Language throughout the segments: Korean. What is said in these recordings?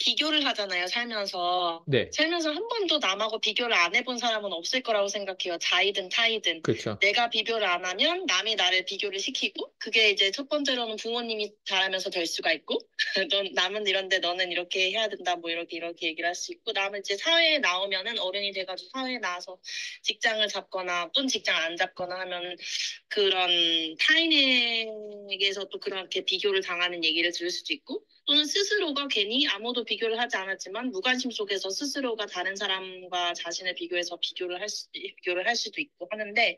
비교를 하잖아요, 살면서. 네. 살면서 한 번도 남하고 비교를 안 해본 사람은 없을 거라고 생각해요. 자이든 타이든. 그렇 내가 비교를 안 하면 남이 나를 비교를 시키고, 그게 이제 첫 번째로는 부모님이 잘하면서 될 수가 있고, 넌, 남은 이런데 너는 이렇게 해야 된다, 뭐 이렇게 이렇게 얘기를 할 수 있고, 남은 이제 사회에 나오면은 어른이 돼가지고 사회에 나와서 직장을 잡거나, 또는 직장 안 잡거나 하면 그런 타인에게서 또 그렇게 비교를 당하는 얘기를 들을 수도 있고, 또는 스스로가 괜히 아무도 비교를 하지 않았지만 무관심 속에서 스스로가 다른 사람과 자신을 비교해서 비교를 할 수, 비교를 할 수도 있고 하는데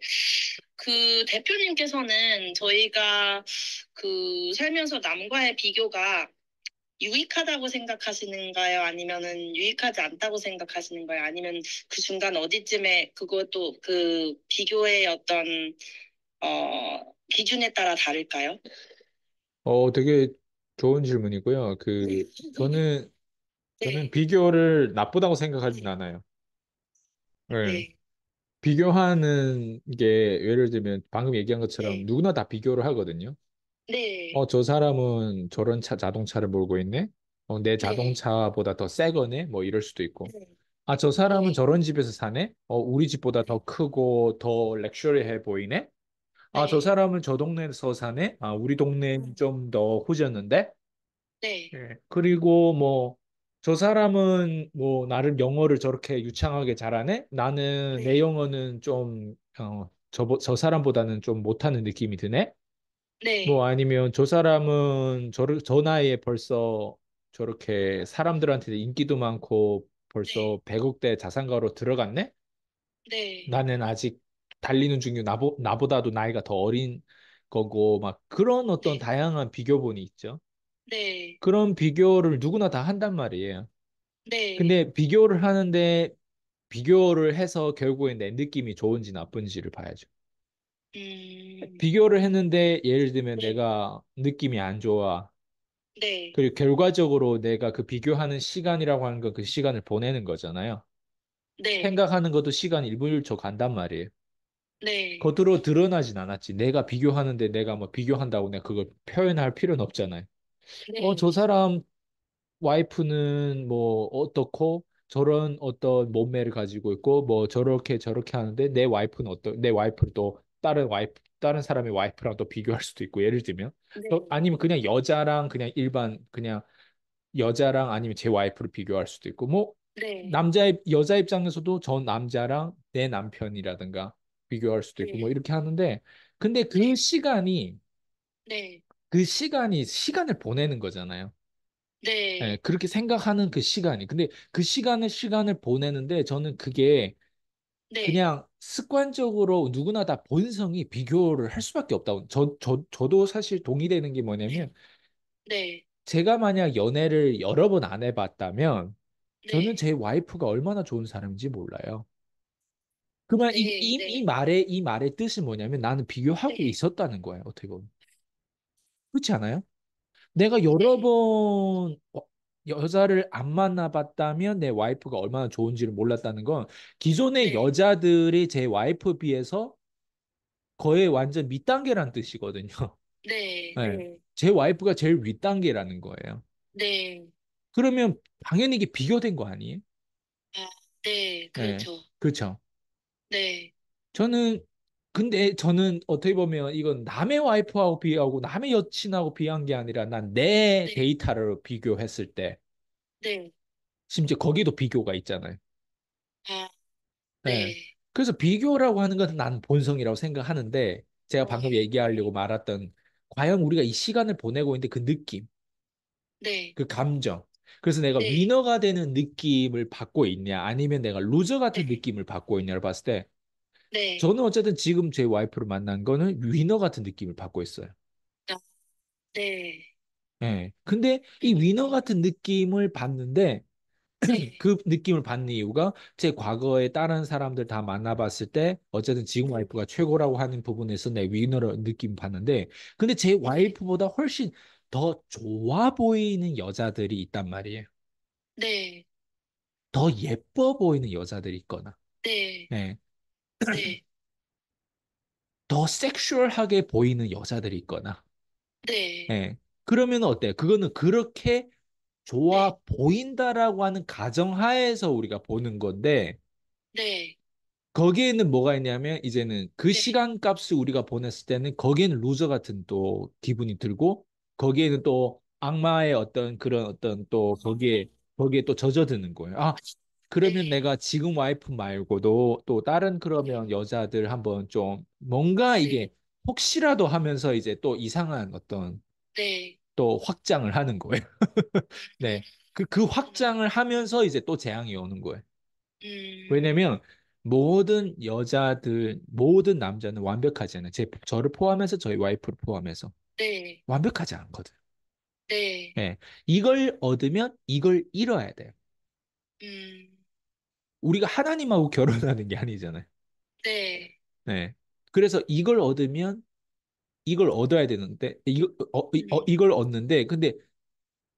그 대표님께서는 저희가 그 살면서 남과의 비교가 유익하다고 생각하시는가요? 아니면은 유익하지 않다고 생각하시는가요? 아니면 그 중간 어디쯤에 그것도 그 비교의 어떤 어 기준에 따라 다를까요? 어 되게 좋은 질문이고요. 그 네. 저는 저는 네. 비교를 나쁘다고 생각하진 네. 않아요. 네. 네, 비교하는 게 예를 들면 방금 얘기한 것처럼 누구나 다 비교를 하거든요. 어, 저 사람은 저런 차, 자동차를 몰고 있네. 어, 내 자동차보다 더새 거네. 뭐 이럴 수도 있고. 아, 저 사람은 저런 집에서 사네. 어, 우리 집보다 더 크고 더 럭셔리해 보이네. 아, 저 네, 사람은 저 동네에서 사네? 아, 우리 동네는 음. 좀더 후졌는데? 네, 예, 그리고 뭐, 저 사람은 뭐, 나름 영어를 저렇게 유창하게 잘하네? 나는 네. 내 네, 영어는 좀, 어, 저, 저 사람보다는 좀 못하는 느낌이 드네? 네, 뭐 아니면 저 사람은 저를, 저 나이에 벌써 저렇게 사람들한테 인기도 많고 네. 벌써 100억대 자산가로 들어갔네? 네, 나는 아직 달리는 중이고 나보, 나보다도 나이가 더 어린 거고 막 그런 어떤 네. 다양한 비교본이 있죠. 네. 그런 비교를 누구나 다 한단 말이에요. 네. 근데 비교를 하는데 비교를 해서 결국엔 내 느낌이 좋은지 나쁜지를 봐야죠. 음... 비교를 했는데 예를 들면 네. 내가 느낌이 안 좋아. 네. 그리고 결과적으로 내가 그 비교하는 시간이라고 하는 건그 시간을 보내는 거잖아요. 네. 생각하는 것도 시간 일부일초 간단 말이에요. 겉으로 네. 드러나진 않았지. 내가 비교하는데 내가 뭐 비교한다고 내가 그걸 표현할 필요는 없잖아요. 네. 어, 저 사람 와이프는 뭐 어떻고 저런 어떤 몸매를 가지고 있고 뭐 저렇게 저렇게 하는데 내 와이프는 어떤내 와이프를 또 다른 와이프 다른 사람의 와이프랑 또 비교할 수도 있고 예를 들면 또 네. 아니면 그냥 여자랑 그냥 일반 그냥 여자랑 아니면 제 와이프를 비교할 수도 있고 뭐 네. 남자의 여자 입장에서도 저 남자랑 내 남편이라든가 비교할 수도 있고 네. 뭐 이렇게 하는데 근데 그 네. 시간이 네. 그 시간이 시간을 보내는 거잖아요. 네. 네, 그렇게 생각하는 그 시간이. 근데 그 시간을 시간을 보내는데 저는 그게 네. 그냥 습관적으로 누구나 다 본성이 비교를 할 수밖에 없다고. 저, 저, 저도 사실 동의되는 게 네. 뭐냐면 네. 제가 만약 연애를 여러 번 안 해봤다면 네. 저는 제 와이프가 얼마나 좋은 사람인지 몰라요. 그러면 이, 네, 이, 네. 이 말의 이 말의 뜻은 뭐냐면 나는 비교하고 네. 있었다는 거예요. 어떻게 보면 그렇지 않아요? 내가 여러 네. 번 어, 여자를 안 만나봤다면 내 와이프가 얼마나 좋은지를 몰랐다는 건 기존의 네. 여자들이 제 와이프 비해서 거의 완전 밑단계란 뜻이거든요. 네. 네. 제 와이프가 제일 윗단계라는 거예요. 네. 그러면 당연히 이게 비교된 거 아니에요? 아, 네, 그렇죠. 네. 그렇죠. 그렇죠. 네. 저는 근데 저는 어떻게 보면 이건 남의 와이프하고 비교하고 남의 여친하고 비교한 게 아니라 난내 네. 데이터를 비교했을 때 네. 심지어 거기도 비교가 있잖아요. 아, 네. 네. 그래서 비교라고 하는 것은 난 본성이라고 생각하는데 제가 방금 네. 얘기하려고 말았던 과연 우리가 이 시간을 보내고 있는데 그 느낌, 네. 그 감정, 그래서 내가 네. 위너가 되는 느낌을 받고 있냐, 아니면 내가 루저 네. 같은 네. 느낌을 받고 있냐를 봤을 때, 네. 저는 어쨌든 지금 제 와이프를 만난 거는 위너 같은 느낌을 받고 있어요. 아, 네. 네. 근데 이 위너 네. 같은 느낌을 받는데, 네. 그 느낌을 받는 이유가 제 과거에 다른 사람들 다 만나봤을 때 어쨌든 지금 네. 와이프가 최고라고 하는 부분에서 내 위너를 느낌 받는데 근데 제 와이프보다 훨씬 더 좋아 보이는 여자들이 있단 말이에요. 네. 더 예뻐 보이는 여자들이 있거나, 네. 네. 네. 더 섹슈얼하게 보이는 여자들이 있거나, 네. 네. 그러면 어때요? 그거는 그렇게 좋아 네. 보인다라고 하는 가정하에서 우리가 보는 건데, 네. 거기에는 뭐가 있냐면 이제는 그 네. 시간 값을 우리가 보냈을 때는 거기는 루저 같은 또 기분이 들고 거기에는 또 악마의 어떤 그런 어떤 또 거기에 거기에 또 젖어드는 거예요. 아 그러면 네. 내가 지금 와이프 말고도 또 다른 네. 그러면 여자들 한번 좀 뭔가 네. 이게 혹시라도 하면서 이제 또 이상한 어떤 네. 또 확장을 하는 거예요. 네. 그, 그 확장을 하면서 이제 또 재앙이 오는 거예요. 음... 왜냐면 모든 여자들, 모든 남자는 완벽하지 않아요. 제, 저를 포함해서 저희 와이프를 포함해서. 네, 완벽하지 않거든. 네, 예. 이걸 얻으면 이걸 잃어야 돼요. 음, 우리가 하나님하고 결혼하는 게 아니잖아요. 네, 네. 그래서 이걸 얻으면 이걸 얻어야 되는데 이 어, 이- 어, 음. 이걸 얻는데 근데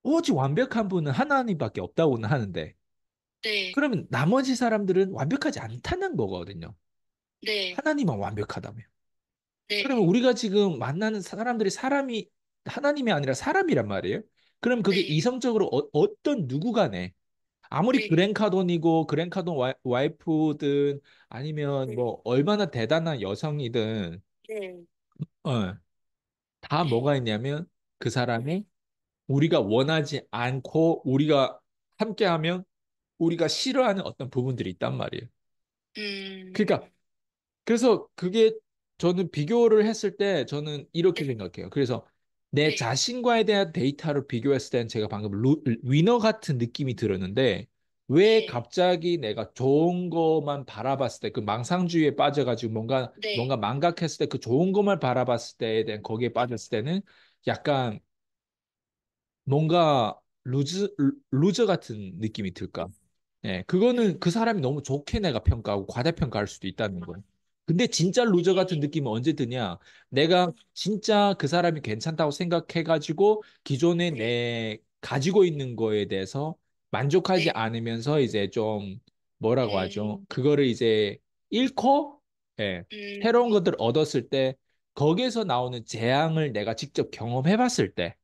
오직 완벽한 분은 하나님밖에 없다고는 하는데 네. 그러면 나머지 사람들은 완벽하지 않다는 거거든요. 네, 하나님만 완벽하다면 네. 그러면 우리가 지금 만나는 사람들이 사람이 하나님이 아니라 사람이란 말이에요. 그럼 그게 네. 이성적으로 어, 떤 누구 간에 아무리 네. 그랜카돈이고 그랜카돈 와이, 프든 아니면 네. 뭐 얼마나 대단한 여성이든 네. 어, 다 뭐가 있냐면 그 사람이 우리가 원하지 않고 우리가 함께하면 우리가 싫어하는 어떤 부분들이 있단 말이에요. 음... 그러니까 그래서 그게 저는 비교를 했을 때 저는 이렇게 네. 생각해요. 그래서 내 네. 자신과에 대한 데이터로 비교했을 때는 제가 방금 루, 위너 같은 느낌이 들었는데 왜 네. 갑자기 내가 좋은 것만 바라봤을 때 그 망상주의에 빠져가지고 뭔가 네. 뭔가 망각했을 때 그 좋은 것만 바라봤을 때에 대한 거기에 빠졌을 때는 약간 뭔가 루즈 루저 같은 느낌이 들까? 네, 그거는 그 사람이 너무 좋게 내가 평가하고 과대평가할 수도 있다는 거예요. 근데 진짜 루저 예, 같은 예. 느낌은 언제 드냐? 내가 진짜 그 사람이 괜찮다고 생각해가지고 기존에 내 예. 가지고 있는 거에 대해서 만족하지 않으면서 이제 좀 뭐라고 하죠? 그거를 이제 잃고 예, 음. 새로운 것들 얻었을 때 거기에서 나오는 재앙을 내가 직접 경험해봤을 때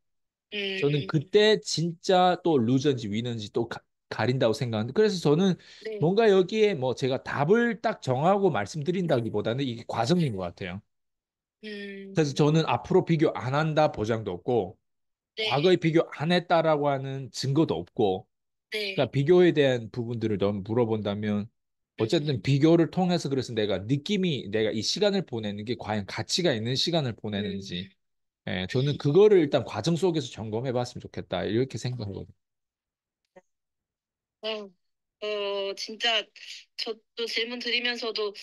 음, 저는 음. 그때 진짜 또 루저인지 위너인지 또 가, 가린다고 생각하는데 그래서 저는 네. 뭔가 여기에 뭐 제가 답을 딱 정하고 말씀드린다기보다는 이게 과정인 것 같아요. 음... 그래서 저는 앞으로 비교 안 한다 보장도 없고 네. 과거에 비교 안 했다라고 하는 증거도 없고 네. 그러니까 비교에 대한 부분들을 너무 물어본다면 어쨌든 음. 비교를 통해서 그래서 내가 느낌이 내가 이 시간을 보내는 게 과연 가치가 있는 시간을 보내는지 음... 예, 저는 그거를 일단 과정 속에서 점검해 봤으면 좋겠다 이렇게 생각하거든요. 네. 어, 진짜 저도 질문 드리면서도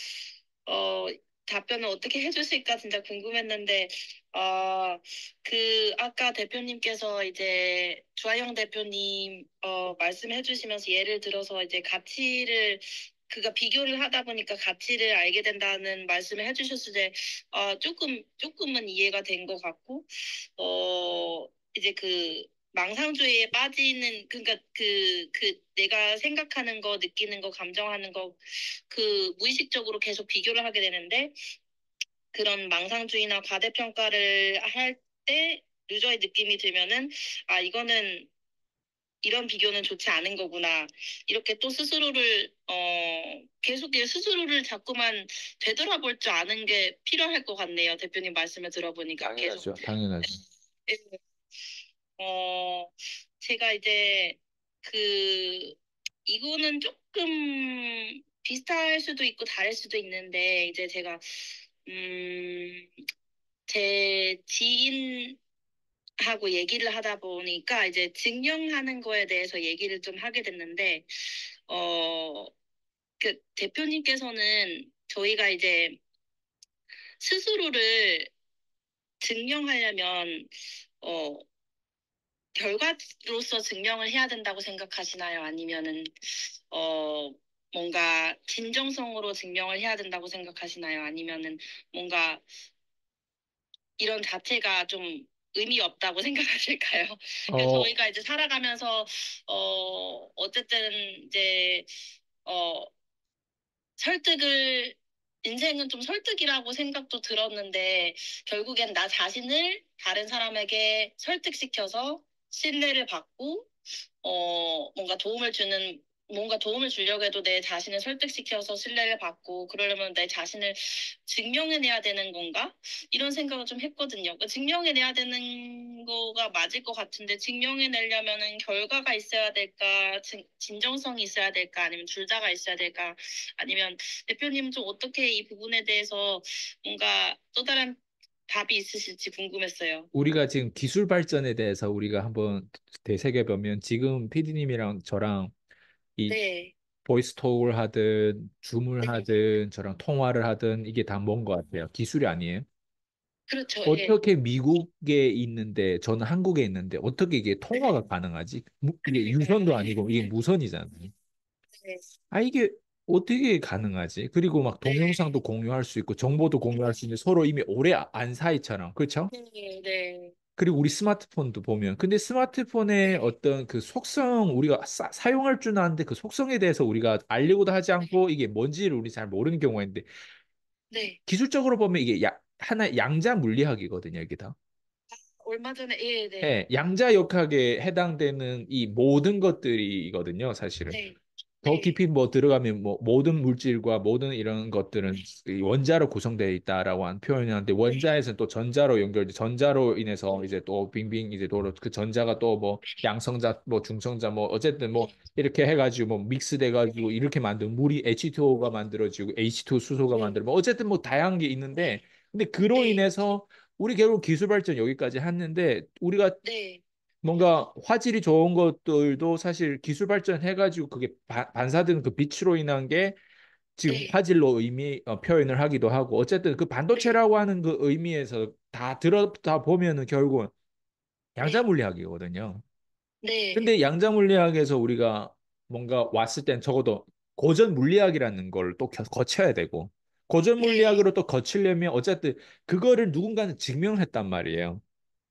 어, 답변을 어떻게 해주실까 진짜 궁금했는데 어, 그 아까 대표님께서 이제 주아영 대표님 어, 말씀해주시면서 예를 들어서 이제 가치를 그가 비교를 하다 보니까 가치를 알게 된다는 말씀을 해주셨을 때 어, 조금 조금은 이해가 된 것 같고 어, 이제 그 망상주의에 빠지는 그러니까 그그 그 내가 생각하는 거 느끼는 거 감정하는 거 그 무의식적으로 계속 비교를 하게 되는데 그런 망상주의나 과대평가를 할때 유저의 느낌이 들면은 아 이거는 이런 비교는 좋지 않은 거구나. 이렇게 또 스스로를, 어, 계속 스스로를 자꾸만 되돌아볼 줄 아는 게 필요할 것 같네요. 대표님 말씀을 들어보니까. 당연하죠. 계속. 당연하죠. 네. 네. 어, 제가 이제 그, 이거는 조금 비슷할 수도 있고 다를 수도 있는데, 이제 제가, 음, 제 지인, 하고 얘기를 하다 보니까 이제 증명하는 거에 대해서 얘기를 좀 하게 됐는데 어 그 대표님께서는 저희가 이제 스스로를 증명하려면 어 결과로서 증명을 해야 된다고 생각하시나요? 아니면은 어 뭔가 진정성으로 증명을 해야 된다고 생각하시나요? 아니면은 뭔가 이런 자체가 좀 의미 없다고 생각하실까요? 그래서 어... 저희가 이제 살아가면서 어 어쨌든 이제 어 설득을 인생은 좀 설득이라고 생각도 들었는데 결국엔 나 자신을 다른 사람에게 설득시켜서 신뢰를 받고 어 뭔가 도움을 주는 뭔가 도움을 주려고 해도 내 자신을 설득시켜서 신뢰를 받고 그러려면 내 자신을 증명해내야 되는 건가? 이런 생각을 좀 했거든요. 그 증명해내야 되는 거가 맞을 것 같은데 증명해내려면은 결과가 있어야 될까? 진정성이 있어야 될까? 아니면 둘다가 있어야 될까? 아니면 대표님 좀 어떻게 이 부분에 대해서 뭔가 또 다른 답이 있으실지 궁금했어요. 우리가 지금 기술 발전에 대해서 우리가 한번 되새겨보면 지금 PD님이랑 저랑 이 네. 보이스톡을 하든 줌을 네. 하든 저랑 통화를 하든 이게 다 뭔 것 같아요. 기술이 아니에요. 그렇죠. 예. 어떻게 예. 미국에 있는데 저는 한국에 있는데 어떻게 이게 통화가 가능하지? 이게 네. 유선도 아니고 이게 무선이잖아요. 네. 아 이게 어떻게 가능하지? 그리고 막 네. 동영상도 공유할 수 있고 정보도 공유할 수 있는 서로 이미 오래 안 사이처럼 그렇죠? 음, 네, 그리고 우리 스마트폰도 보면 근데 스마트폰의 네. 어떤 그 속성 우리가 사, 사용할 줄 아는데 그 속성에 대해서 우리가 알려고도 하지 네. 않고 이게 뭔지를 우리 잘 모르는 경우가 있는데 네. 기술적으로 보면 이게 야, 하나의 양자 물리학이거든요, 여기 다. 얼마 전에 예, 네. 예, 양자 역학에 해당되는 이 모든 것들이거든요, 사실은. 네. 더 네. 깊이 뭐 들어가면 뭐 모든 물질과 모든 이런 것들은 원자로 구성되어 있다라고 한 표현이었는데 네. 원자에서는 또 전자로 연결돼 전자로 인해서 네. 이제 또 빙빙 이제 도로 그 전자가 또 뭐 양성자 뭐 중성자 뭐 어쨌든 뭐 이렇게 해가지고 뭐 믹스돼 가지고 이렇게 만든 물이 H2O가 만들어지고 H2 수소가 만들어 뭐 어쨌든 뭐 다양한 게 있는데 근데 그로 인해서 우리 결국 기술 발전 여기까지 했는데 우리가 뭔가 화질이 좋은 것들도 사실 기술 발전해가지고 그게 반사되는 그 빛으로 인한 게 지금 네. 화질로 의미 어, 표현을 하기도 하고 어쨌든 그 네. 반도체라고 하는 그 의미에서 다 들었다 보면은 결국은 네. 양자 물리학이거든요. 네. 근데 양자 물리학에서 우리가 뭔가 왔을 땐 적어도 고전 물리학이라는 걸 또 거쳐야 되고 고전 물리학으로 또 거치려면 어쨌든 그거를 누군가는 증명했단 말이에요.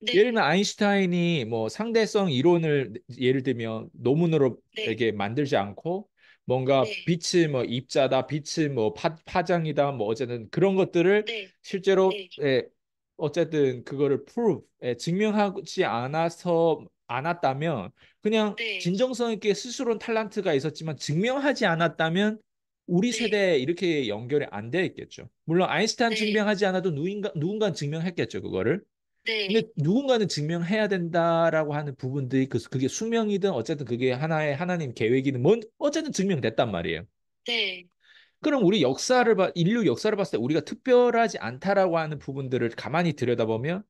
네. 예를 들면 아인슈타인이 뭐 상대성 이론을 네, 예를 들면 논문으로 네. 이게 만들지 않고 뭔가 네. 빛이 뭐 입자다, 빛이 뭐 파, 파장이다, 뭐 어쨌든 그런 것들을 네. 실제로 네. 예, 어쨌든 그거를 prove 예, 증명하지 않아서 않았다면 그냥 네. 진정성 있게 스스로는 탤런트가 있었지만 증명하지 않았다면 우리 네. 세대에 이렇게 연결이 안 돼 있겠죠. 물론 아인슈타인 네. 증명하지 않아도 누군가 누군가 증명했겠죠 그거를. 네. 근데 누군가는 증명해야 된다라고 하는 부분들이 그, 그게 수명이든 어쨌든 그게 하나의 하나님 계획이든 뭔 어쨌든 증명됐단 말이에요. 네. 그럼 우리 역사를 봐 인류 역사를 봤을 때 우리가 특별하지 않다라고 하는 부분들을 가만히 들여다보면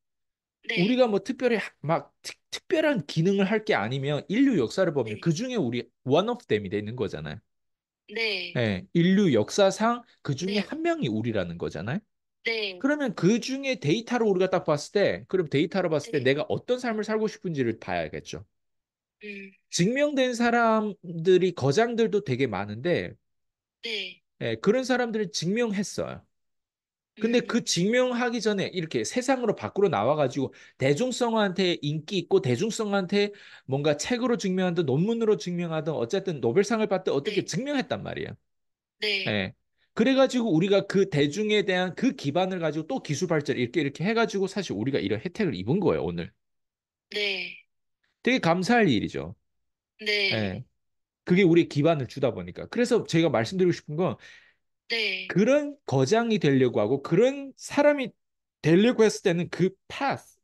네. 우리가 뭐 특별히 막 특, 별한 기능을 할 게 아니면 인류 역사를 보면 네. 그 중에 우리 one of them이 되는 거잖아요. 네. 네. 인류 역사상 그 중에 네. 한 명이 우리라는 거잖아요. 네. 그러면 그 중에 데이터로 우리가 딱 봤을 때, 그럼 데이터로 봤을 네. 때 내가 어떤 삶을 살고 싶은지를 봐야겠죠. 음. 증명된 사람들이 거장들도 되게 많은데, 네. 예, 그런 사람들을 증명했어요. 근데 그 음. 그 증명하기 전에 이렇게 세상으로 밖으로 나와가지고 대중성한테 인기 있고 대중성한테 뭔가 책으로 증명하든 논문으로 증명하든 어쨌든 노벨상을 받든 어떻게 네. 증명했단 말이야. 네. 예. 그래가지고 우리가 그 대중에 대한 그 기반을 가지고 또 기술 발전 이렇게 이렇게 해가지고 사실 우리가 이런 혜택을 입은 거예요 오늘. 네. 되게 감사할 일이죠. 네. 네. 그게 우리 기반을 주다 보니까. 그래서 제가 말씀드리고 싶은 건 네. 그런 거장이 되려고 하고 그런 사람이 되려고 했을 때는 그 파스,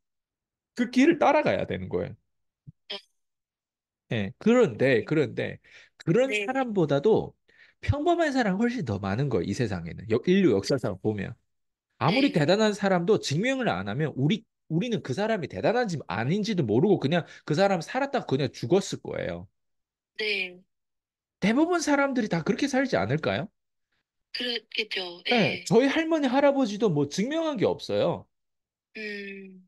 그 길을 따라가야 되는 거예요. 네. 예. 그런데 네. 그런데 그런 네. 사람보다도 평범한 사람 훨씬 더 많은 거예요, 이 세상에는. 역, 인류 역사상 보면. 아무리 네. 대단한 사람도 증명을 안 하면 우리, 우리는 그 사람이 대단한지 아닌지도 모르고 그냥 그 사람 살았다가 그냥 죽었을 거예요. 네. 대부분 사람들이 다 그렇게 살지 않을까요? 그렇겠죠. 네. 네. 저희 할머니, 할아버지도 뭐 증명한 게 없어요. 음.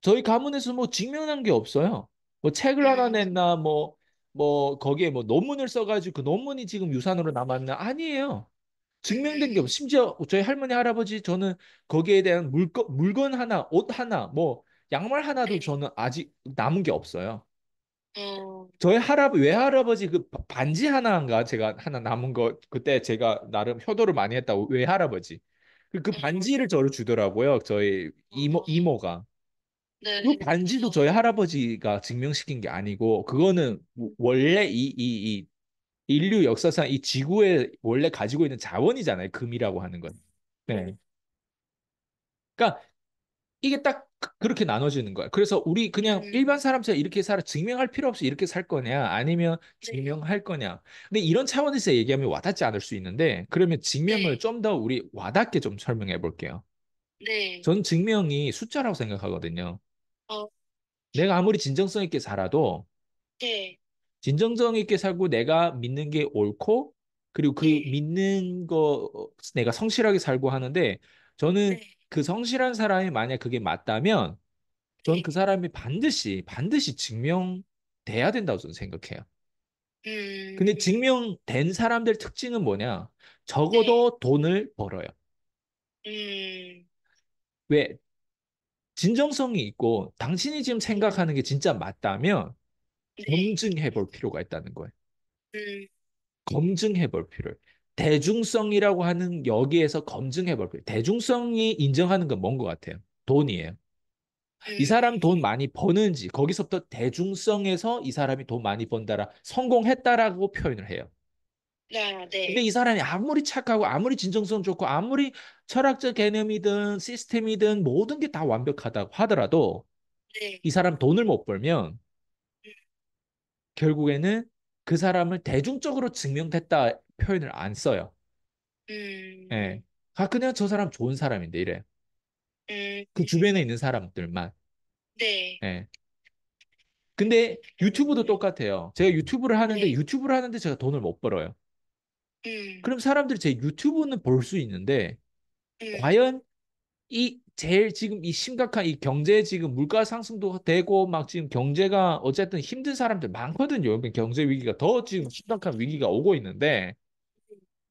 저희 가문에서 뭐 증명한 게 없어요. 뭐 책을 음. 하나 냈나, 뭐뭐 거기에 뭐 논문을 써가지고 그 논문이 지금 유산으로 남았나 아니에요. 증명된 게 없. 심지어 저희 할머니 할아버지 저는 거기에 대한 물건 물건 하나, 옷 하나, 뭐 양말 하나도 저는 아직 남은 게 없어요. 음. 저희 할아버지 외할아버지 그 반지 하나인가 제가 하나 남은 거 그때 제가 나름 효도를 많이 했다고 외할아버지 그, 그 음. 반지를 저를 주더라고요 저희 이모 이모가 네. 그 반지도 저희 할아버지가 증명시킨 게 아니고 그거는 뭐 원래 이, 이, 이 인류 역사상 이 지구에 원래 가지고 있는 자원이잖아요. 금이라고 하는 건. 네. 네. 그러니까 이게 딱 그, 그렇게 나눠지는 거야. 그래서 우리 그냥 음. 일반 사람처럼 이렇게 살아 증명할 필요 없이 이렇게 살 거냐, 아니면 네. 증명할 네. 거냐. 근데 이런 차원에서 얘기하면 와닿지 않을 수 있는데 그러면 증명을 네. 좀더 우리 와닿게 좀 설명해 볼게요. 네. 전 증명이 숫자라고 생각하거든요. 어. 내가 아무리 진정성 있게 살아도 네. 진정성 있게 살고 내가 믿는 게 옳고 그리고 그 네. 믿는 거 내가 성실하게 살고 하는데 저는 네. 그 성실한 사람이 만약 그게 맞다면 저는 네. 그 사람이 반드시 반드시 증명돼야 된다고 저는 생각해요. 음, 근데 증명된 사람들 특징은 뭐냐? 적어도 네. 돈을 벌어요. 음, 왜? 진정성이 있고 당신이 지금 생각하는 게 진짜 맞다면 네. 검증해 볼 필요가 있다는 거예요. 음. 검증해 볼 필요해. 대중성이라고 하는 여기에서 검증해 볼 필요. 대중성이 인정하는 건 뭔 것 같아요? 돈이에요. 음. 이 사람 돈 많이 버는지 거기서부터 대중성에서 이 사람이 돈 많이 번다라 성공했다라고 표현을 해요. 네, 네. 근데 이 사람이 아무리 착하고 아무리 진정성 좋고 아무리 철학적 개념이든 시스템이든 모든 게 다 완벽하다고 하더라도 네. 이 사람 돈을 못 벌면 결국에는 그 사람을 대중적으로 증명됐다 표현을 안 써요. 예. 음. 아 그냥 저 사람 좋은 사람인데 이래. 그 음. 그 주변에 있는 사람들만. 네. 예. 근데 유튜브도 음. 똑같아요. 제가 유튜브를 하는데 네. 유튜브를 하는데 제가 돈을 못 벌어요. 음. 그럼 사람들이 제 유튜브는 볼 수 있는데 음. 과연 이 제일 지금 이 심각한 이 경제 지금 물가 상승도 되고 막 지금 경제가 어쨌든 힘든 사람들 많거든요. 그러니까 경제 위기가 더 지금 심각한 위기가 오고 있는데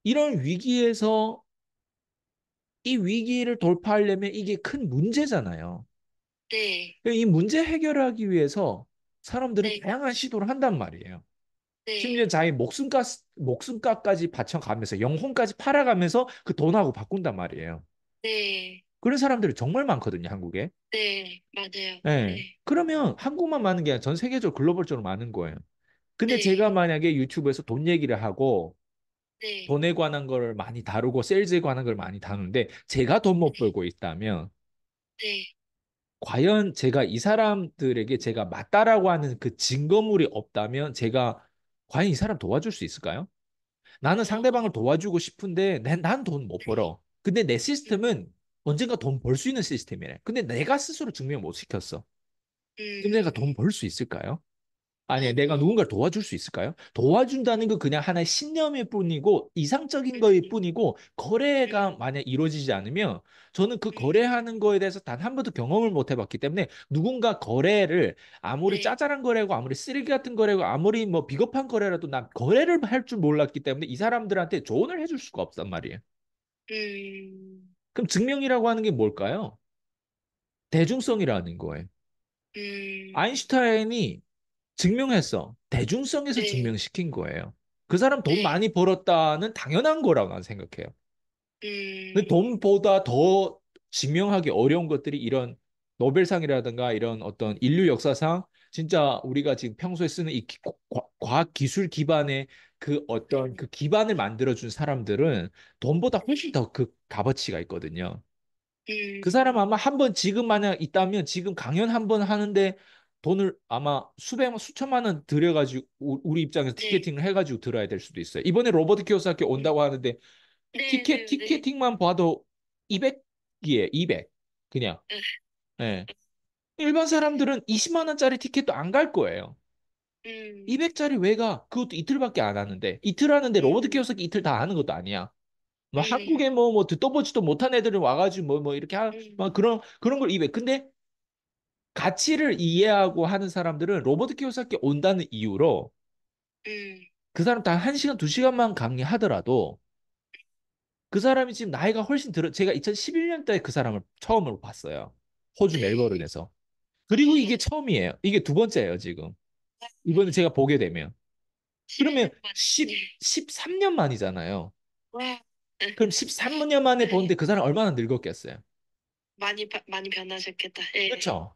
이런 위기에서 이 위기를 돌파하려면 이게 큰 문제잖아요. 네. 이 문제 해결하기 위해서 사람들은 네. 다양한 시도를 한단 말이에요. 네. 심지어 자기 목숨값 목숨가까지 바쳐가면서 영혼까지 팔아가면서 그 돈하고 바꾼단 말이에요. 네. 그런 사람들이 정말 많거든요, 한국에. 네, 맞아요. 네. 네. 그러면 한국만 많은 게 아니라 전 세계적으로 글로벌적으로 많은 거예요. 근데 네. 제가 만약에 유튜브에서 돈 얘기를 하고 네. 돈에 관한 걸 많이 다루고 셀즈에 관한 걸 많이 다루는데 제가 돈못 네. 벌고 있다면 네. 과연 제가 이 사람들에게 제가 맞다라고 하는 그 증거물이 없다면 제가 과연 이 사람 도와줄 수 있을까요? 나는 상대방을 도와주고 싶은데 난 돈 못 벌어. 근데 내 시스템은 언젠가 돈 벌 수 있는 시스템이래. 근데 내가 스스로 증명 못 시켰어. 그럼 음. 내가 돈 벌 수 있을까요? 안에 내가 누군가를 도와줄 수 있을까요? 도와준다는 건 그냥 하나의 신념일 뿐이고 이상적인 거일 뿐이고 거래가 음. 만약 이루어지지 않으면 저는 그 네. 거래하는 거에 대해서 단 한 번도 경험을 못 해봤기 때문에 누군가 거래를 아무리 네. 짜잘한 거래고 아무리 쓰레기 같은 거래고 아무리 뭐 비겁한 거래라도 난 거래를 할 줄 몰랐기 때문에 이 사람들한테 조언을 해줄 수가 없단 말이에요. 음. 그럼 증명이라고 하는 게 뭘까요? 대중성이라는 거예요. 음... 아인슈타인이 증명했어. 대중성에서 네. 증명시킨 거예요. 그 사람 돈 네. 많이 벌었다는 당연한 거라고 난 생각해요. 음... 근데 돈보다 더 증명하기 어려운 것들이 이런 노벨상이라든가 이런 어떤 인류 역사상 진짜 우리가 지금 평소에 쓰는 이 기, 과학 기술 기반의 그 어떤 그 기반을 만들어준 사람들은 돈보다 훨씬 더 그 값어치가 있거든요. 음. 그 사람 아마 한 번 지금 만약 있다면 지금 강연 한 번 하는데 돈을 아마 수백만 수천만 원 들여가지고 우리 입장에서 네. 티켓팅을 해가지고 들어야 될 수도 있어요. 이번에 로버트 키오사키 온다고 네. 하는데 네, 티켓 티켓팅만 봐도 200이에 200 그냥. 예. 네. 일반 사람들은 20만 원짜리 티켓도 안 갈 거예요. 음. 200짜리 왜 가? 그것도 이틀밖에 안 하는데 이틀 하는데 로버트 키오사키 이틀 다 하는 것도 아니야. 뭐 음. 한국에 뭐뭐 뭐 듣도 보지도 못한 애들이 와가지고 뭐뭐 뭐 이렇게 하, 음. 막 그런 그런 걸 200. 근데 가치를 이해하고 하는 사람들은 로버트 키오사키 온다는 이유로 음. 그 사람 다1 시간 2 시간만 강의하더라도 그 사람이 지금 나이가 훨씬 들어 제가 2011년도에 그 사람을 처음으로 봤어요 호주 네. 멜버른에서 그리고 이게 네. 처음이에요 이게 두 번째예요 지금 이번에 제가 보게 되면 그러면 10, 13년 만이잖아요 그럼 13년 만에 보는데 그 사람 얼마나 늙었겠어요 많이 많이 변하셨겠다 그렇죠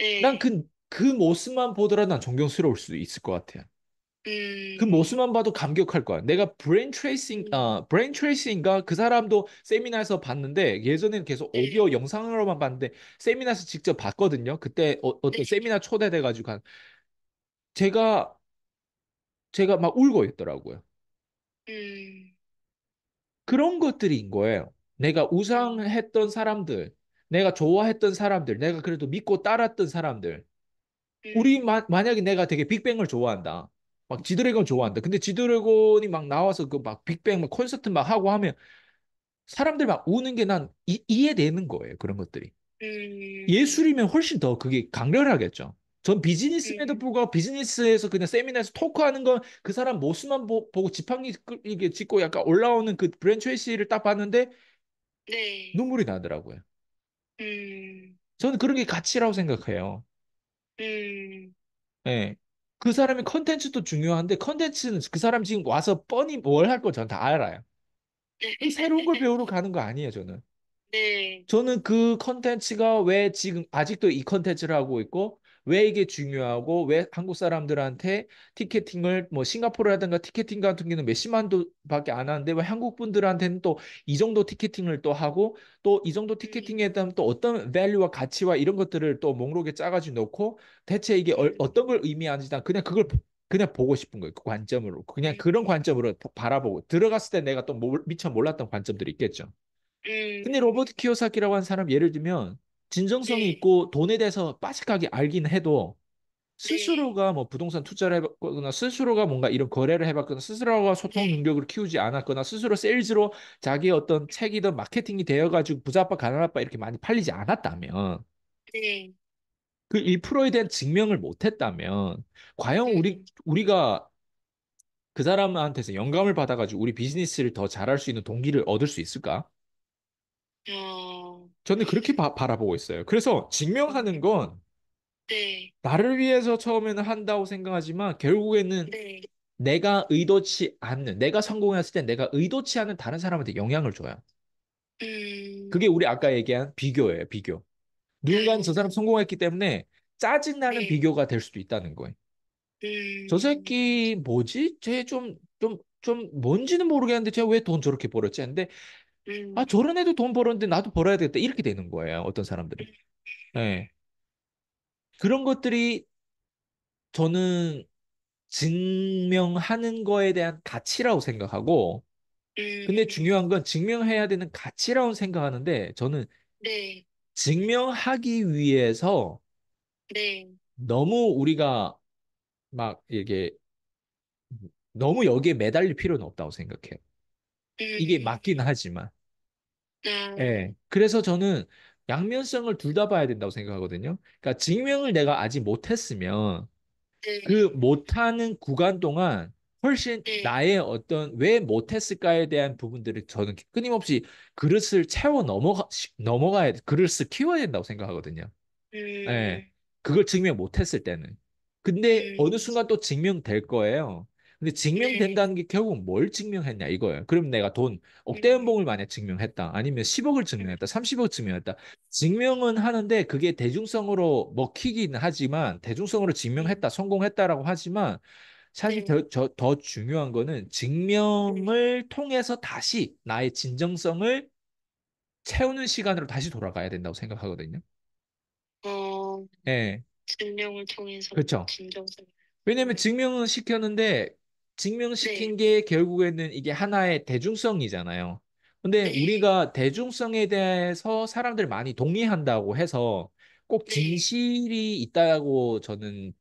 예. 난 그, 그 모습만 보더라도 난 존경스러울 수도 있을 것 같아요. 음. 그 모습만 봐도 감격할 거야. 내가 브레인 트레이싱, 아, 브레인 음. 트레이싱인가? 그 사람도 세미나에서 봤는데, 예전에는 계속 오디오 예. 영상으로만 봤는데, 세미나에서 직접 봤거든요. 그때 어, 어떤 세미나 네. 초대돼가지고 간. 제가, 제가 막 울고 있더라고요. 음. 그런 것들인 거예요. 내가 우상했던 사람들, 내가 좋아했던 사람들, 내가 그래도 믿고 따랐던 사람들. 음. 우리 마, 만약에 내가 되게 빅뱅을 좋아한다. 막 지드래곤 좋아한다. 근데 지드래곤이 막 나와서 그 막 빅뱅 막 콘서트 막 하고 하면 사람들 막 우는 게 난 이해되는 거예요. 그런 것들이. 음. 예술이면 훨씬 더 그게 강렬하겠죠. 전 비즈니스에도 음. 불구하고 비즈니스에서 그냥 세미나에서 토크하는 건 그 사람 모습만 보, 고 지팡이 이게 짚고 약간 올라오는 그 브랜 트레시를딱 봤는데 네. 눈물이 나더라고요. 저는 그런 게 가치라고 생각해요. 음. 네. 그 사람의 컨텐츠도 중요한데 컨텐츠는 그 사람 지금 와서 뻔히 뭘할걸전다 알아요. 새로운 걸 배우러 가는 거 아니에요, 저는. 네. 저는 그 컨텐츠가 왜 지금 아직도 이 컨텐츠를 하고 있고 왜 이게 중요하고 왜 한국 사람들한테 티켓팅을 뭐 싱가포르라든가 티켓팅 같은 경우는 몇십만 도밖에 안 하는데 왜 한국 분들한테는 또 이 정도 티켓팅을 또 하고 또 이 정도 음. 티켓팅에 대한 또 어떤 밸류와 가치와 이런 것들을 또 목록에 짜가지고 놓고 대체 이게 어, 떤걸 의미하는지 난 그냥 그걸 그냥 보고 싶은 거예요. 그 관점으로 그냥 음. 그런 관점으로 바라보고 들어갔을 때 내가 또 미처 몰랐던 관점들이 있겠죠. 음. 근데 로버트 키오사키라고 하는 사람 예를 들면 진정성이 네. 있고 돈에 대해서 빠삭하게 알긴 해도 네. 스스로가 뭐 부동산 투자를 해봤거나 스스로가 뭔가 이런 거래를 해봤거나 스스로가 소통 네. 능력을 키우지 않았거나 스스로 세일즈로 자기의 어떤 책이든 마케팅이 되어가지고 부자빠 가난아빠 이렇게 많이 팔리지 않았다면 네. 그 1%에 대한 증명을 못했다면 과연 우리 우리가 그 사람한테서 영감을 받아가지고 우리 비즈니스를 더 잘할 수 있는 동기를 얻을 수 있을까? 어. 저는 그렇게 바, 바라보고 있어요. 그래서 증명하는 건 네. 나를 위해서 처음에는 한다고 생각하지만 결국에는 네. 내가 의도치 않는 내가 성공했을 때 내가 의도치 않은 다른 사람한테 영향을 줘요. 음... 그게 우리 아까 얘기한 비교예요. 비교. 누군가는 네. 저 사람 성공했기 때문에 짜증나는 네. 비교가 될 수도 있다는 거예요. 음... 저 새끼 뭐지? 쟤좀좀 좀 뭔지는 모르겠는데 쟤 왜 돈 저렇게 벌었지? 근데 음. 아, 저런 애도 돈 벌었는데 나도 벌어야 되겠다. 이렇게 되는 거예요. 어떤 사람들이. 네. 그런 것들이 저는 증명하는 거에 대한 가치라고 생각하고, 근데 음. 중요한 건 증명해야 되는 가치라고 생각하는데, 저는 네. 증명하기 위해서 네. 너무 우리가 막 이게 너무 여기에 매달릴 필요는 없다고 생각해요. 이게 음. 맞긴 하지만. 음. 예. 그래서 저는 양면성을 둘 다 봐야 된다고 생각하거든요. 그러니까 증명을 내가 아직 못했으면 그 음. 못하는 구간 동안 훨씬 나의 어떤 왜 못했을까에 대한 부분들을 저는 끊임없이 그릇을 채워 넘어가 넘어가야 그릇을 키워야 된다고 생각하거든요. 예. 그걸 증명 못했을 때는. 근데 어느 순간 또 증명될 거예요. 근데 네. 증명된다는 게 결국 뭘 증명했냐 이거예요. 그럼 내가 돈 억대 연봉을 만약 증명했다. 아니면 10억을 증명했다. 30억 증명했다. 증명은 하는데 그게 대중성으로 먹히긴 하지만 대중성으로 증명했다. 성공했다라고 하지만 사실 네. 더, 저, 더 중요한 거는 증명을 네. 통해서 다시 나의 진정성을 채우는 시간으로 다시 돌아가야 된다고 생각하거든요. 어, 네. 증명을 통해서 그렇죠. 진정성. 왜냐면 증명은 시켰는데 네. 증명시킨 네. 게 결국에는 이게 하나의 대중성이잖아요. 근데 네. 우리가 대중성에 대해서 사람들 많이 동의한다고 해서 꼭 네. 진실이 있다고 저는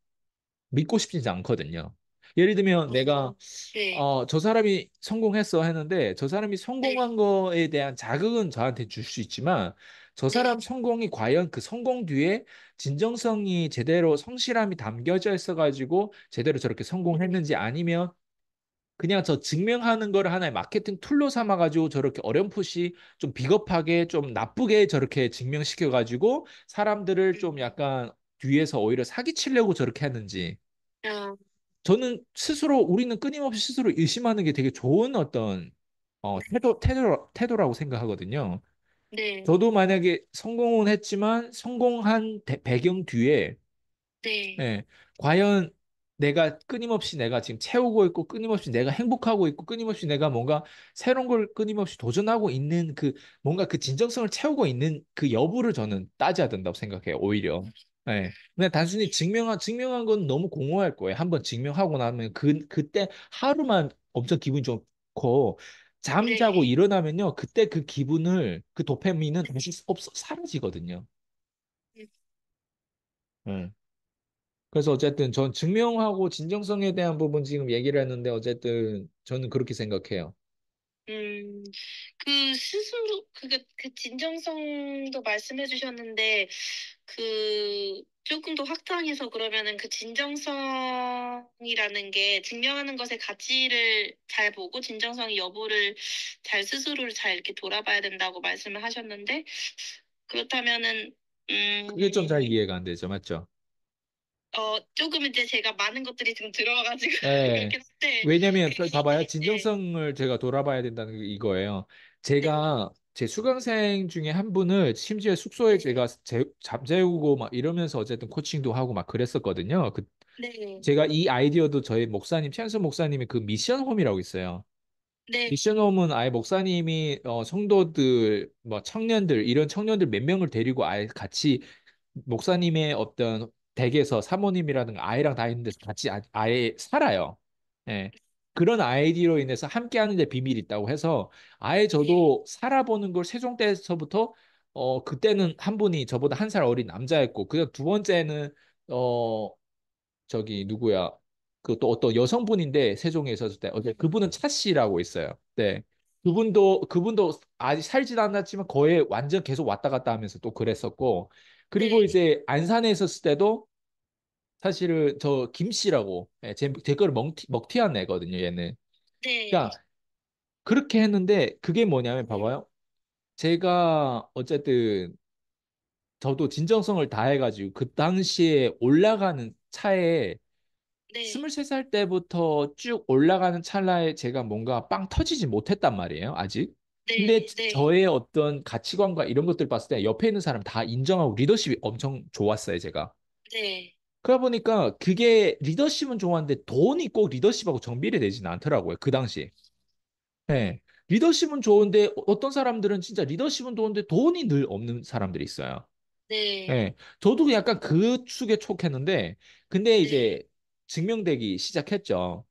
믿고 싶지 않거든요. 예를 들면 어. 내가 네. 어, 저 사람이 성공했어 했는데 저 사람이 네. 성공한 네. 거에 대한 자극은 저한테 줄 수 있지만 저 사람 네. 성공이 과연 그 성공 뒤에 진정성이 제대로 성실함이 담겨져 있어가지고 제대로 저렇게 성공했는지 아니면 그냥 저 증명하는 걸 하나의 마케팅 툴로 삼아가지고 저렇게 어렴풋이 좀 비겁하게 좀 나쁘게 저렇게 증명시켜가지고 사람들을 좀 음. 약간 뒤에서 오히려 사기치려고 저렇게 했는지 아. 저는 스스로 우리는 끊임없이 스스로 의심하는 게 되게 좋은 어떤 어, 태도, 태도, 태도라고 생각하거든요. 네. 저도 만약에 성공은 했지만 성공한 대, 배경 뒤에 네. 예, 과연 내가 끊임없이 내가 지금 채우고 있고 끊임없이 내가 행복하고 있고 끊임없이 내가 뭔가 새로운 걸 끊임없이 도전하고 있는 그 뭔가 그 진정성을 채우고 있는 그 여부를 저는 따져야 된다고 생각해요. 오히려. 네. 예. 그냥 단순히 증명한 증명한 건 너무 공허할 거예요. 한번 증명하고 나면 그 그때 하루만 엄청 기분이 좋고 잠자고 네. 일어나면요. 그때 그 기분을 그 도파민은 다시 없어 사라지거든요. 응. 네. 예. 그래서 어쨌든 전 증명하고 진정성에 대한 부분 지금 얘기를 했는데 어쨌든 저는 그렇게 생각해요. 음, 그 스스로 그게 그 진정성도 말씀해 주셨는데 그 조금 더 확장해서 그러면은 그 진정성이라는 게 증명하는 것의 가치를 잘 보고 진정성의 여부를 잘 스스로를 잘 이렇게 돌아봐야 된다고 말씀을 하셨는데 그렇다면은 음 그게 좀 잘 이해가 안 되죠, 맞죠? 어 조금 이제 제가 많은 것들이 지 들어와가지고 네. 그렇긴 한데 왜냐면 봐봐요. 네. 진정성을 제가 돌아봐야 된다는 게 이거예요. 네. 제가 제 수강생 중에 한 분을 심지어 숙소에 네. 제가 재, 잠재우고 막 이러면서 어쨌든 코칭도 하고 막 그랬었거든요. 그 네, 제가 이 아이디어도 저희 목사님 최현수 목사님이그 미션홈이라고 있어요. 미션홈은 아예 목사님이 어, 성도들, 뭐 청년들 이런 청년들 몇 명을 데리고 아예 같이 목사님의 어떤 댁에서 사모님이라는 아이랑 다 있는데 같이 아, 아예 살아요. 예. 그런 아이디로 인해서 함께 하는데 비밀이 있다고 해서 아예 저도 네. 살아보는 걸 세종 때서부터 어 그때는 한 분이 저보다 한 살 어린 남자였고 그냥 두 번째는 어 저기 누구야 그 또 어떤 여성분인데 세종에 있었을 때 어제 그분은 차 씨라고 있어요. 네. 그분도 그분도 아직 살진 않았지만 거의 완전 계속 왔다 갔다 하면서 또 그랬었고 그리고 네. 이제 안산에 있었을 때도 사실은 저 김씨라고 예, 제, 댓글을 먹튀, 먹튀한 애거든요, 얘는. 네. 그러니까 그렇게 했는데 그게 뭐냐면 네. 봐봐요. 제가 어쨌든 저도 진정성을 다해가지고 그 당시에 올라가는 차에 네. 23살 때부터 쭉 올라가는 찰나에 제가 뭔가 빵 터지지 못했단 말이에요, 아직. 네. 근데 네. 저의 어떤 가치관과 이런 것들 봤을 때 옆에 있는 사람 다 인정하고 리더십이 엄청 좋았어요, 제가. 네. 그러다 보니까 그게 리더십은 좋았는데 돈이 꼭 리더십하고 정비례되지는 않더라고요. 그 당시에. 네. 리더십은 좋은데 어떤 사람들은 진짜 리더십은 좋은데 돈이 늘 없는 사람들이 있어요. 네. 네. 저도 약간 그 축에 촉했는데 근데 이제 네. 증명되기 시작했죠.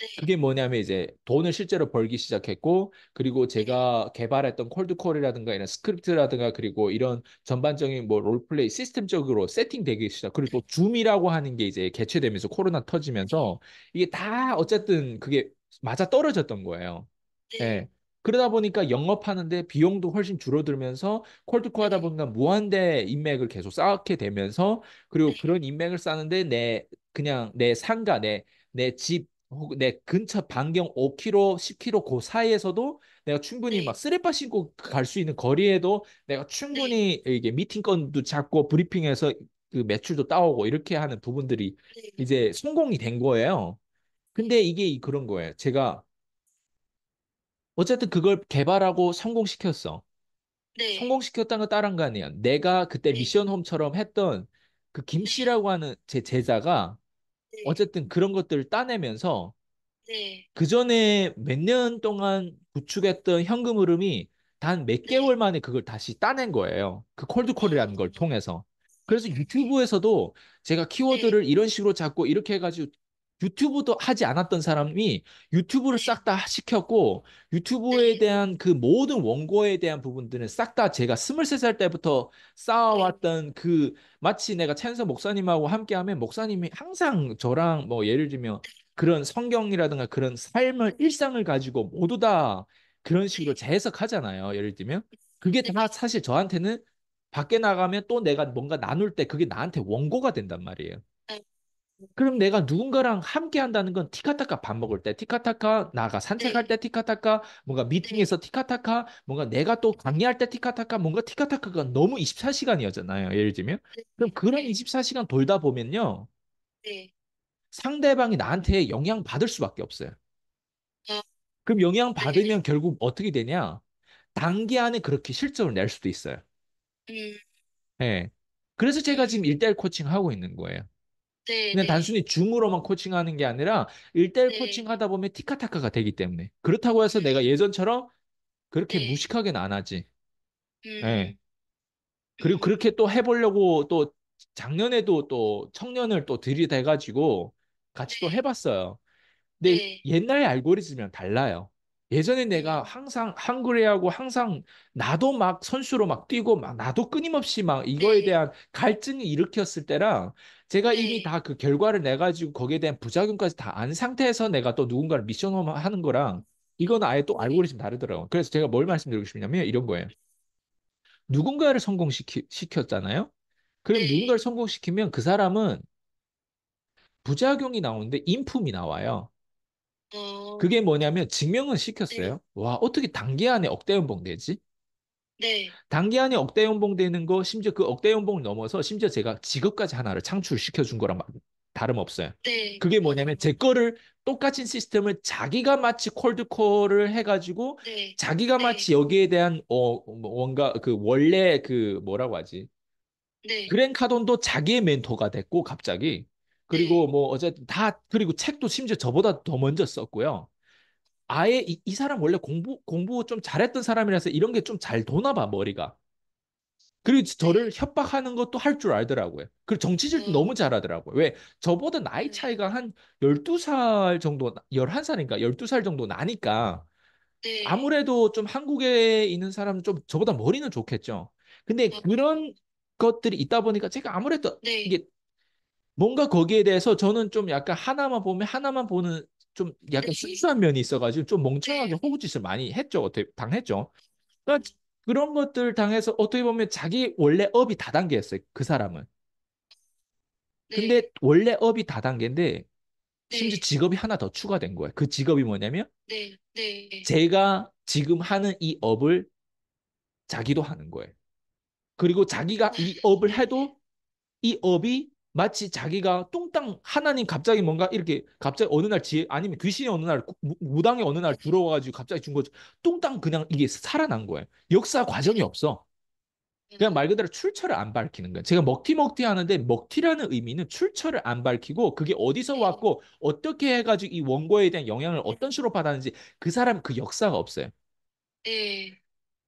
네. 그게 뭐냐면 이제 돈을 실제로 벌기 시작했고 그리고 네. 제가 개발했던 콜드콜이라든가 이런 스크립트라든가 그리고 이런 전반적인 뭐 롤플레이 시스템적으로 세팅되기 시작 그리고 또 줌이라고 하는 게 이제 개최되면서 코로나 터지면서 이게 다 어쨌든 그게 맞아 떨어졌던 거예요. 네. 예. 네. 그러다 보니까 영업하는데 비용도 훨씬 줄어들면서 콜드코 하다 보니까 무한대 인맥을 계속 쌓게 되면서 그리고 그런 인맥을 쌓는데 내 그냥 내 상가 내내집 내 네, 근처 반경 5km, 10km 그 사이에서도 내가 충분히 네. 막 쓰레빠 신고 갈 수 있는 거리에도 내가 충분히 네. 이게 미팅 건도 잡고 브리핑해서 그 매출도 따오고 이렇게 하는 부분들이 네. 이제 성공이 된 거예요. 근데 네. 이게 그런 거예요. 제가 어쨌든 그걸 개발하고 성공시켰어. 네. 성공시켰다는 건 다른 거 아니야. 내가 그때 미션 홈처럼 했던 그 김씨라고 하는 제 제자가 네. 어쨌든 그런 것들을 따내면서 네. 그 전에 몇 년 동안 구축했던 현금 흐름이 단몇 네. 개월 만에 그걸 다시 따낸 거예요. 그 콜드콜이라는 네. 걸 통해서. 그래서 유튜브에서도 제가 키워드를 이런 식으로 잡고 이렇게 해가지고 유튜브도 하지 않았던 사람이 유튜브를 싹 다 시켰고 유튜브에 네. 대한 그 모든 원고에 대한 부분들은 싹 다 제가 스물세 살 때부터 네. 쌓아왔던 그 마치 내가 찬서 목사님하고 함께하면 목사님이 항상 저랑 뭐 예를 들면 그런 성경이라든가 그런 삶을 일상을 가지고 모두 다 그런 네. 식으로 재해석하잖아요. 예를 들면 그게 다 사실 저한테는 밖에 나가면 또 내가 뭔가 나눌 때 그게 나한테 원고가 된단 말이에요. 그럼 내가 누군가랑 함께 한다는 건 티카타카 밥 먹을 때, 티카타카 나가 산책할 네. 때, 티카타카 뭔가 네. 미팅에서 티카타카 뭔가 내가 또 강의할 때 티카타카 뭔가 티카타카가 너무 24시간이었잖아요. 예를 들면. 네. 그럼 그런 24시간 돌다 보면요. 네. 상대방이 나한테 영향 받을 수밖에 없어요. 아. 그럼 영향 받으면 결국 어떻게 되냐? 단기 안에 그렇게 실적을 낼 수도 있어요. 음. 예. 네. 그래서 제가 지금 일대일 코칭 하고 있는 거예요. 네, 그냥 네. 단순히 줌으로만 코칭하는 게 아니라 일대일 네. 코칭하다 보면 티카타카가 되기 때문에 그렇다고 해서 내가 음. 예전처럼 그렇게 네. 무식하게는 안 하지. 예. 음, 네. 그리고 음, 그렇게 또 해보려고 또 작년에도 또 청년을 또 들이대가지고 같이 또 네. 해봤어요. 근데 네, 옛날 알고리즘이랑 달라요. 예전에 내가 항상 한글회하고 항상 나도 막 선수로 막 뛰고 막 나도 끊임없이 막 이거에 네. 대한 갈증이 일으켰을 때랑 제가 이미 네. 다그 결과를 내 가지고 거기에 대한 부작용까지 다 안 상태에서 내가 또 누군가를 미션홈 하는 거랑 이건 아예 또 알고리즘 다르더라고요. 그래서 제가 뭘 말씀드리고 싶냐면 이런 거예요. 누군가를 성공시켰잖아요. 그럼 네. 누군가를 성공시키면 그 사람은 부작용이 나오는데 인품이 나와요. 어. 그게 뭐냐면 증명은 네. 시켰어요. 네. 와, 어떻게 단기 안에 억대 연봉 되지? 네. 단기 안에 억대 연봉 되는 거 심지어 그 억대 연봉을 넘어서 심지어 제가 직업까지 하나를 창출시켜 준 거랑 다름없어요. 네. 그게 뭐냐면 제 거를 똑같은 시스템을 자기가 마치 콜드콜을 해가지고 네. 자기가 네. 마치 여기에 대한 어 뭐 뭔가 그 원래 그 뭐라고 하지? 네. 그랜카돈도 자기의 멘토가 됐고 갑자기 그리고 뭐 어쨌든 다 그리고 책도 심지어 저보다 더 먼저 썼고요. 아예 이, 이 사람 원래 공부 공부 좀 잘했던 사람이라서 이런 게 좀 잘 도나 봐 머리가. 그리고 저를 네. 협박하는 것도 할 줄 알더라고요. 그리고 정치질도 네. 너무 잘하더라고요. 왜? 저보다 나이 네. 차이가 한 12살 정도, 11살인가? 12살 정도 나니까 아무래도 좀 한국에 있는 사람은 좀 저보다 머리는 좋겠죠. 근데 그런 것들이 있다 보니까 제가 아무래도 이게 뭔가 거기에 대해서 저는 좀 약간 하나만 보면 하나만 보는 좀 약간 순수한 면이 있어가지고 좀 멍청하게 네. 호구짓을 많이 했죠. 어떻게 당했죠. 그러니까 음. 그런 것들 당해서 어떻게 보면 자기 원래 업이 다단계였어요. 그 사람은. 네. 근데 네. 원래 업이 다단계인데 네. 심지어 직업이 하나 더 추가된 거예요. 그 직업이 뭐냐면 네. 네. 제가 지금 하는 이 업을 자기도 하는 거예요. 그리고 자기가 이 업을 해도 이 업이 마치 자기가 뚱땅 하나님 갑자기 뭔가 이렇게 갑자기 어느 날 지혜 아니면 귀신이 어느 날 무당이 어느 날 들어와가지고 갑자기 준 거죠. 뚱땅 그냥 이게 살아난 거예요. 역사 과정이 없어. 그냥 말 그대로 출처를 안 밝히는 거예요. 제가 먹티먹티 하는데 먹티라는 의미는 출처를 안 밝히고 그게 어디서 네. 왔고 어떻게 해가지고 이 원고에 대한 영향을 어떤 식으로 받았는지 그 사람 그 역사가 없어요. 네.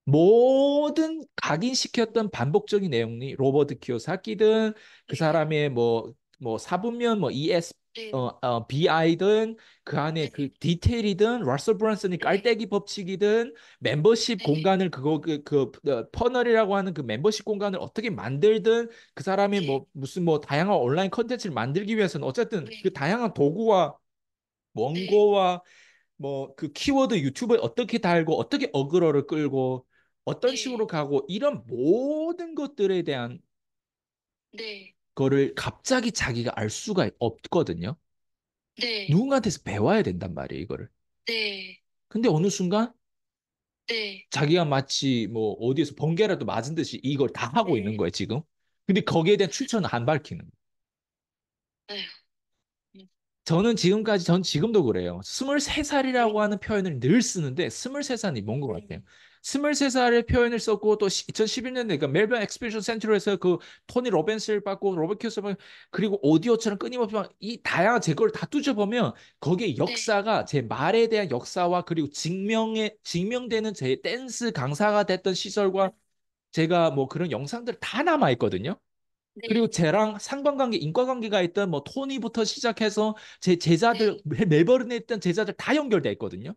모든 각인시켰던 반복적인 내용이 로버트 키오사키든 그 네. 사람의 뭐뭐 뭐 사분면 뭐 ES 네. 어, 어, BI든 그 안에 그 네. 디테일이든 라서 브란슨이 깔때기 법칙이든 멤버십 공간을 그거 그, 그, 그 퍼널이라고 하는 그 멤버십 공간을 어떻게 만들든 그 사람이 뭐 무슨 뭐 다양한 온라인 컨텐츠를 만들기 위해서는 어쨌든 그 다양한 도구와 원고와 뭐 그 키워드 유튜브에 어떻게 달고 어떻게 어그로를 끌고 어떤 네. 식으로 가고 이런 모든 것들에 대한 네. 거를 갑자기 자기가 알 수가 없거든요. 네. 누군가한테서 배워야 된단 말이에요, 이거를. 네. 근데 어느 순간 네. 자기가 마치 뭐 어디에서 번개라도 맞은 듯이 이걸 다 하고 네. 있는 거예요, 지금. 근데 거기에 대한 출처는 안 밝히는 거예요. 네. 음. 저는 지금까지, 전 지금도 그래요. 23살이라고 하는 표현을 늘 쓰는데 23살이 뭔 것 같아요? 23살의 표현을 썼고 또 2011년에 그러니까 멜번 엑스피션 센트럴에서 그 토니 로벤스를 받고 로버키오스키 그리고 오디오처럼 끊임없이 막이 다양한 제 거를 다 뚜져보면 거기에 네. 역사가 네. 제 말에 대한 역사와 그리고 증명에 증명되는 제 댄스 강사가 됐던 시절과 제가 뭐 그런 영상들 다 남아 있거든요. 네. 그리고 제랑 상관관계, 인과관계가 있던 뭐 토니부터 시작해서 제 제자들 네. 멜버른에 있던 제자들 다 연결돼 있거든요.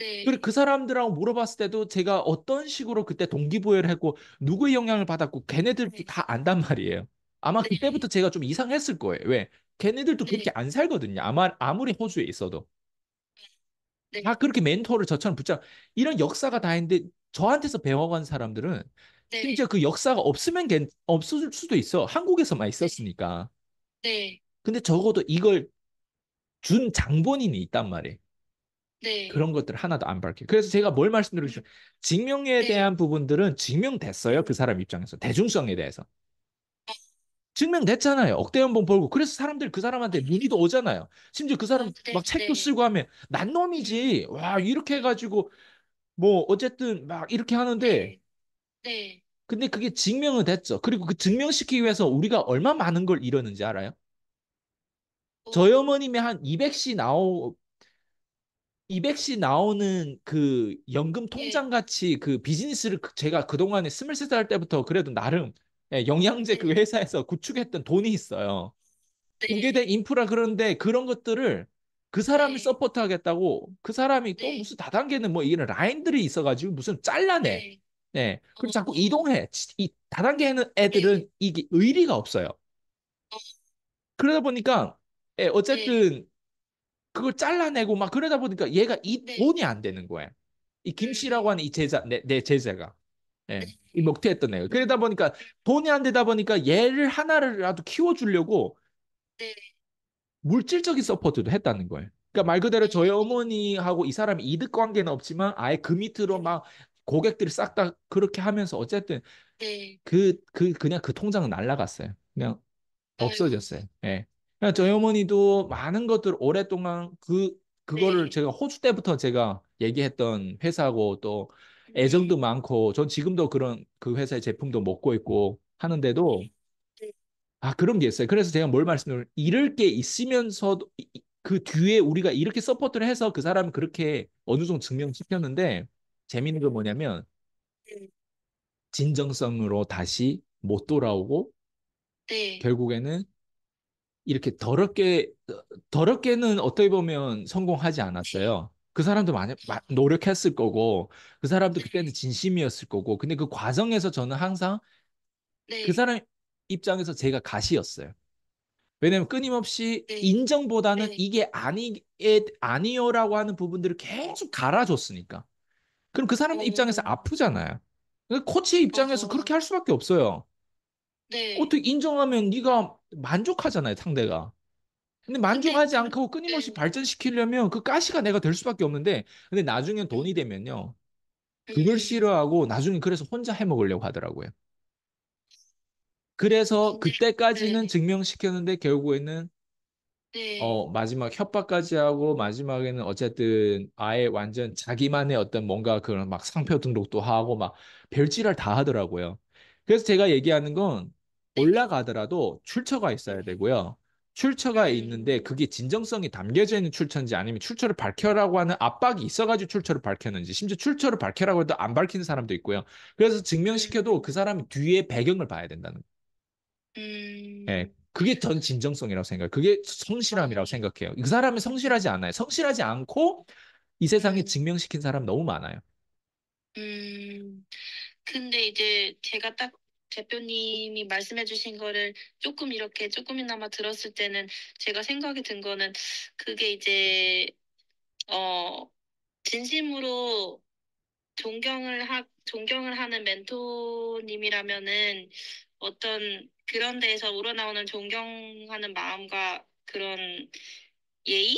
네. 그리고 그 사람들하고 물어봤을 때도 제가 어떤 식으로 그때 동기부여를 했고 누구의 영향을 받았고 걔네들도 네. 다 안단 말이에요. 아마 네. 그때부터 제가 좀 이상했을 거예요. 왜? 걔네들도 네. 그렇게 안 살거든요. 아마 아무리 호주에 있어도. 네. 다 그렇게 멘토를 저처럼 붙잡 이런 역사가 다 있는데 저한테서 배워간 사람들은 네. 심지어 그 역사가 없으면 괜, 없을 수도 있어. 한국에서만 있었으니까. 네. 근데 적어도 이걸 준 장본인이 있단 말이에요. 네. 그런 것들 하나도 안 밝혀요. 그래서 제가 뭘말씀드리죠 네. 증명에 네. 대한 부분들은 증명됐어요. 그 사람 입장에서. 대중성에 대해서. 네. 증명됐잖아요. 억대 연봉 벌고. 그래서 사람들 그 사람한테 문의도 오잖아요. 심지어 그 사람 네, 막 책도 쓰고 하면 난 놈이지. 와, 이렇게 해가지고 뭐 어쨌든 막 이렇게 하는데 네. 근데 그게 증명은 됐죠. 그리고 그 증명시키기 위해서 우리가 얼마 많은 걸 잃었는지 알아요? 어. 저희 어머님이 한 200시 나오, 200씩 나오는 그 연금 예. 통장 같이 그 비즈니스를 그 제가 그동안에 23살 때부터 그래도 나름 예, 영양제 그 네. 회사에서 구축했던 돈이 있어요. 네. 공개된 인프라 그런데 그런 것들을 그 사람이 네. 서포트 하겠다고 그 사람이 또 무슨 다단계는 뭐 이런 라인들이 있어가지고 무슨 잘라내. 네. 그리고 어. 자꾸 이동해. 이 다단계 에는 애들은 이게 의리가 없어요. 어. 그러다 보니까 예, 어쨌든 그걸 잘라내고 막 그러다 보니까 얘가 이 네. 돈이 안 되는 거예요. 이 김씨라고 음. 하는 이 제자 내, 내 제자가 예, 네. 이 목퇴했던 애가 그러다 보니까 돈이 안 되다 보니까 얘를 하나라도 키워주려고 네. 물질적인 서포트도 했다는 거예요. 그러니까 말 그대로 저희 어머니하고 이 사람이 이득 관계는 없지만 아예 그 밑으로 막고객들을싹다 그렇게 하면서 어쨌든 그그 그, 그냥 그 통장은 날라갔어요. 그냥 없어졌어요. 예. 그러니까 저희 어머니도 많은 것들 오랫동안 그 그거를 네. 제가 호주 때부터 제가 얘기했던 회사고 또 네. 애정도 많고 전 지금도 그런 그 회사의 제품도 먹고 있고 하는데도 네. 네. 아 그런 게 있어요. 그래서 제가 뭘말씀을 잃을 게 있으면서 도그 뒤에 우리가 이렇게 서포트를 해서 그 사람이 그렇게 어느 정도 증명시켰는데 재밌는건 뭐냐면 진정성으로 다시 못 돌아오고 네. 결국에는 이렇게 더럽게 더럽게는 어떻게 보면 성공하지 않았어요. 그 사람도 많이 노력했을 거고 그 사람도 네. 그때는 진심이었을 거고 근데 그 과정에서 저는 항상 네. 그 사람 입장에서 제가 가시였어요. 왜냐면 끊임없이 네. 인정보다는 네. 이게 아니 아니요라고 하는 부분들을 계속 갈아줬으니까 그럼 그 사람 어... 입장에서 아프잖아요. 코치 의 입장에서 그렇게 할 수밖에 없어요. 네. 어떻게 인정하면 네가 만족하잖아요, 상대가. 근데 만족하지 그 않고 끊임없이 네. 발전시키려면 그 가시가 내가 될 수밖에 없는데 근데 나중엔 네. 돈이 되면요. 네. 그걸 싫어하고 나중에 그래서 혼자 해먹으려고 하더라고요. 그래서 아, 그때까지는 증명시켰는데 결국에는 네. 어, 마지막 협박까지 하고 마지막에는 어쨌든 아예 완전 자기만의 어떤 뭔가 그런 막 상표 등록도 하고 막 별지랄 다 하더라고요. 그래서 제가 얘기하는 건 네. 올라가더라도 출처가 있어야 네. 되고요. 출처가 네. 있는데 그게 진정성이 담겨져 있는 출처인지 아니면 출처를 밝혀라고 하는 압박이 있어가지고 출처를 밝혔는지 심지어 출처를 밝혀라고 해도 안 밝히는 사람도 있고요. 그래서 증명시켜도 음. 그 사람이 뒤에 배경을 봐야 된다는 거예요. 음. 네, 그게 전 진정성이라고 생각해요. 그게 성실함이라고 아. 생각해요. 그 사람이 성실하지 않아요. 성실하지 않고 이 세상에 음. 증명시킨 사람 너무 많아요. 음, 근데 이제 제가 딱 대표님이 말씀해 주신 거를 조금 이렇게 조금이나마 들었을 때는 제가 생각이 든 거는 그게 이제 어 진심으로 존경을 하 존경을 하는 멘토님이라면은 어떤 그런 데에서 우러나오는 존경하는 마음과 그런 예의?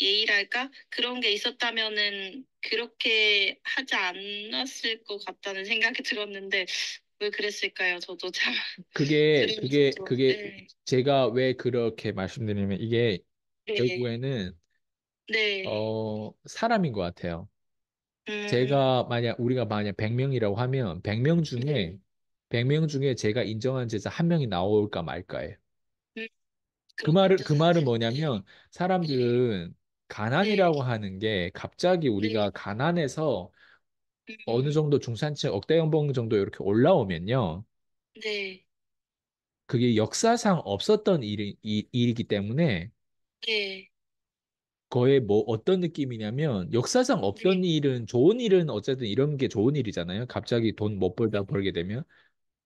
예의랄까? 그런 게 있었다면은 그렇게 하지 않았을 것 같다는 생각이 들었는데 왜 그랬을까요? 저도 잘 그게 그게 들으면서 그게 네. 제가 왜 그렇게 말씀드리면 이게 네. 결국에는 네. 어 사람인 것 같아요. 제가 음. 만약 우리가 만약 100명이라고 하면 100명 중에 100명 중에 제가 인정한 제자 한 명이 나올까 말까예요. 음. 그 말을 그렇겠죠. 말은 네. 뭐냐면 사람들은 가난이라고 하는 게 갑자기 우리가 가난해서 어느 정도 중산층 억대 연봉 정도 이렇게 올라오면요. 네. 그게 역사상 없었던 일이, 일이기 때문에 네. 거의 뭐 어떤 느낌이냐면 역사상 없던 네. 일은 좋은 일은 어쨌든 이런 게 좋은 일이잖아요. 갑자기 돈 못 벌다 벌게 되면.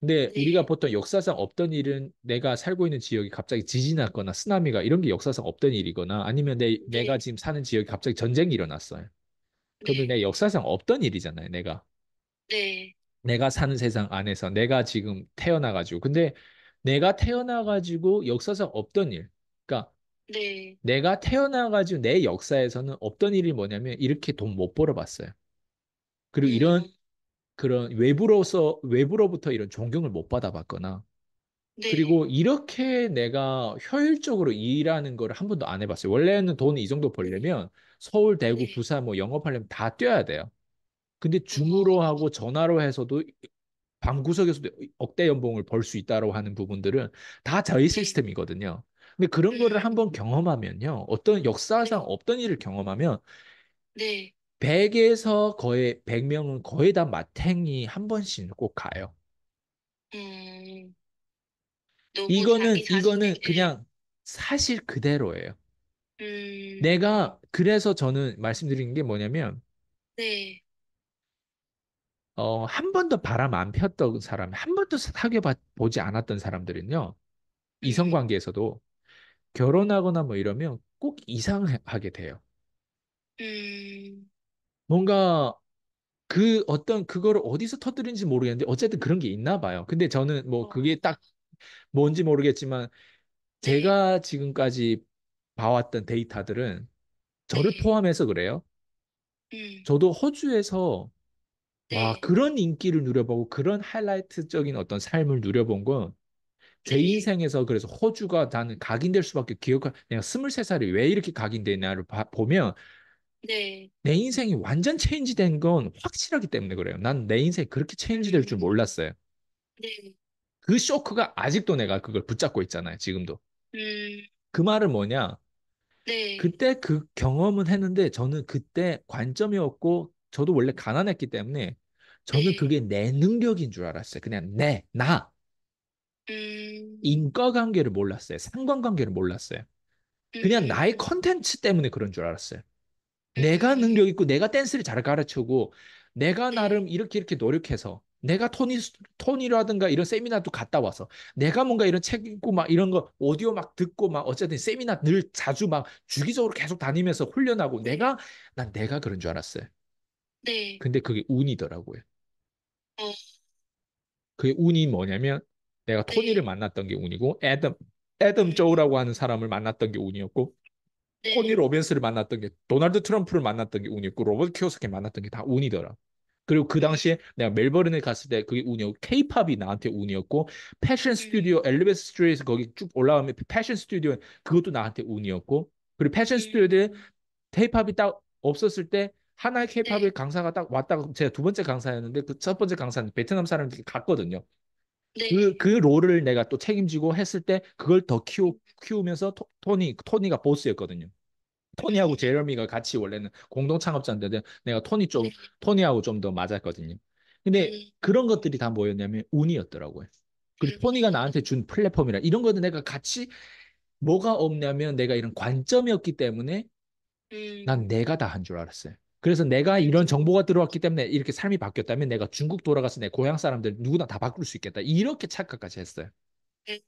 근데 네. 우리가 보통 역사상 없던 일은 내가 살고 있는 지역이 갑자기 지진 났거나 쓰나미가 이런 게 역사상 없던 일이거나 아니면 내, 네. 내가 지금 사는 지역이 갑자기 전쟁이 일어났어요. 그건 내 역사상 없던 일이잖아요, 내가. 네. 내가 사는 세상 안에서 내가 지금 태어나가지고. 근데 내가 태어나가지고 역사상 없던 일. 그러니까 네. 내가 태어나가지고 내 역사에서는 없던 일이 뭐냐면 이렇게 돈 못 벌어봤어요. 그리고 이런 음. 그런 외부로서 외부로부터 이런 존경을 못 받아봤거나 네. 그리고 이렇게 내가 효율적으로 일하는 거를 한 번도 안 해봤어요. 원래는 돈 이 정도 벌려면 서울, 대구, 네. 부산 뭐 영업하려면 다 뛰어야 돼요. 근데 줌으로 네. 하고 전화로 해서도 방구석에서도 억대 연봉을 벌 수 있다고 하는 부분들은 다 저희 네. 시스템이거든요. 근데 그런 거를 한번 경험하면요. 어떤 역사상 없던 일을 경험하면 네. 100에서 거의 100명은 거의 다 마탱이 한 번씩 꼭 가요. 음, 이거는 이거는 그냥 사실 그대로예요. 음. 내가 그래서 저는 말씀드린 게 뭐냐면 네. 어, 한 번도 바람 안 폈던 사람, 한 번도 사귀어 보지 않았던 사람들은요. 이성 네. 관계에서도 결혼하거나 뭐 이러면 꼭 이상하게 돼요. 음. 뭔가 그 어떤 그거를 어디서 터뜨린지 모르겠는데 어쨌든 그런 게 있나 봐요. 근데 저는 뭐 어. 그게 딱 뭔지 모르겠지만 네. 제가 지금까지 봐왔던 데이터들은 저를 네. 포함해서 그래요. 음. 저도 호주에서 네. 와 그런 인기를 누려보고 그런 하이라이트적인 어떤 삶을 누려본 건제 네. 인생에서 그래서 호주가 나는 각인될 수밖에 기억할 내가 스물세 살이왜 이렇게 각인되냐를 봐, 보면 네. 내 인생이 완전 체인지된 건 확실하기 때문에 그래요. 난 내 인생이 그렇게 체인지될 줄 음. 몰랐어요. 네. 그 쇼크가 아직도 내가 그걸 붙잡고 있잖아요. 지금도. 음. 그 말은 뭐냐? 네. 그때 그 경험은 했는데 저는 그때 관점이었고 저도 원래 음. 가난했기 때문에 네. 저는 네. 그게 내 능력인 줄 알았어요. 그냥 내, 나. 음... 인과관계를 몰랐어요. 상관관계를 몰랐어요. 그냥 음... 나의 컨텐츠 때문에 그런 줄 알았어요. 음... 내가 능력 있고 내가 댄스를 잘 가르치고 내가 나름 네. 이렇게 이렇게 노력해서 내가 토니 토니라든가 이런 세미나도 갔다 와서 내가 뭔가 이런 책 읽고 막 이런 거 오디오 막 듣고 막 어쨌든 세미나 늘 자주 막 주기적으로 계속 다니면서 훈련하고 내가 난 내가 그런 줄 알았어요. 네. 근데 그게 운이더라고요. 네. 그게 운이 뭐냐면 내가 네. 토니를 네. 만났던 게 운이고 애덤 애덤 네. 조우라고 하는 사람을 만났던 게 운이었고 네. 토니 로빈스를 만났던 게 도널드 트럼프를 만났던 게 운이었고 로버트 키오스키 만났던 게 다 운이더라. 그리고 그 당시에 내가 멜버른에 갔을 때 그게 운이었고 케이팝이 나한테 운이었고 패션 스튜디오 엘리베이터 스튜디오에서 거기 쭉 올라가면 패션 스튜디오 그것도 나한테 운이었고 그리고 패션 스튜디오에 케이팝이 딱 없었을 때 하나의 케이팝의 네. 강사가 딱 왔다가 제가 두 번째 강사였는데 그 첫 번째 강사는 베트남 사람들이 갔거든요. 네. 그, 그 롤을 내가 또 책임지고 했을 때 그걸 더 키우, 키우면서 토, 토니, 토니가 보스였거든요. 토니하고 제러미가 같이 원래는 공동 창업자인데 내가 토니 쪽 네. 토니하고 좀 더 맞았거든요. 근데 음. 그런 것들이 다 뭐였냐면 운이었더라고요. 그리고 음. 토니가 나한테 준 플랫폼이라 이런 거는 내가 같이 뭐가 없냐면 내가 이런 관점이었기 때문에 음. 난 내가 다 한 줄 알았어요. 그래서 내가 이런 정보가 들어왔기 때문에 이렇게 삶이 바뀌었다면 내가 중국 돌아가서 내 고향 사람들 누구나 다 바꿀 수 있겠다. 이렇게 착각까지 했어요. 음.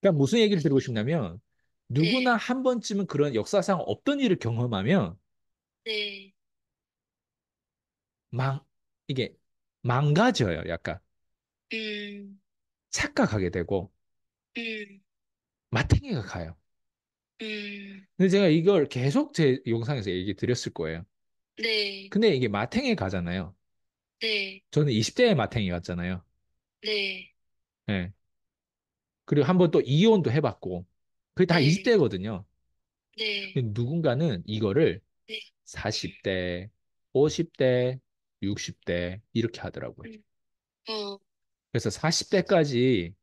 그러니까 무슨 얘기를 드리고 싶냐면 누구나 네. 한 번쯤은 그런 역사상 없던 일을 경험하면 네. 망 이게 망가져요. 약간 음. 착각하게 되고 음. 마탱이가 가요. 음. 근데 제가 이걸 계속 제 영상에서 얘기 드렸을 거예요. 네. 근데 이게 마탱이 가잖아요. 네. 저는 20대에 마탱이 갔잖아요. 네. 예. 그리고 한 번 또 이혼도 해봤고. 그게 다 네. 20대거든요. 네. 근데 누군가는 이거를 네. 40대, 50대, 60대 이렇게 하더라고요. 음. 어. 그래서 40대까지,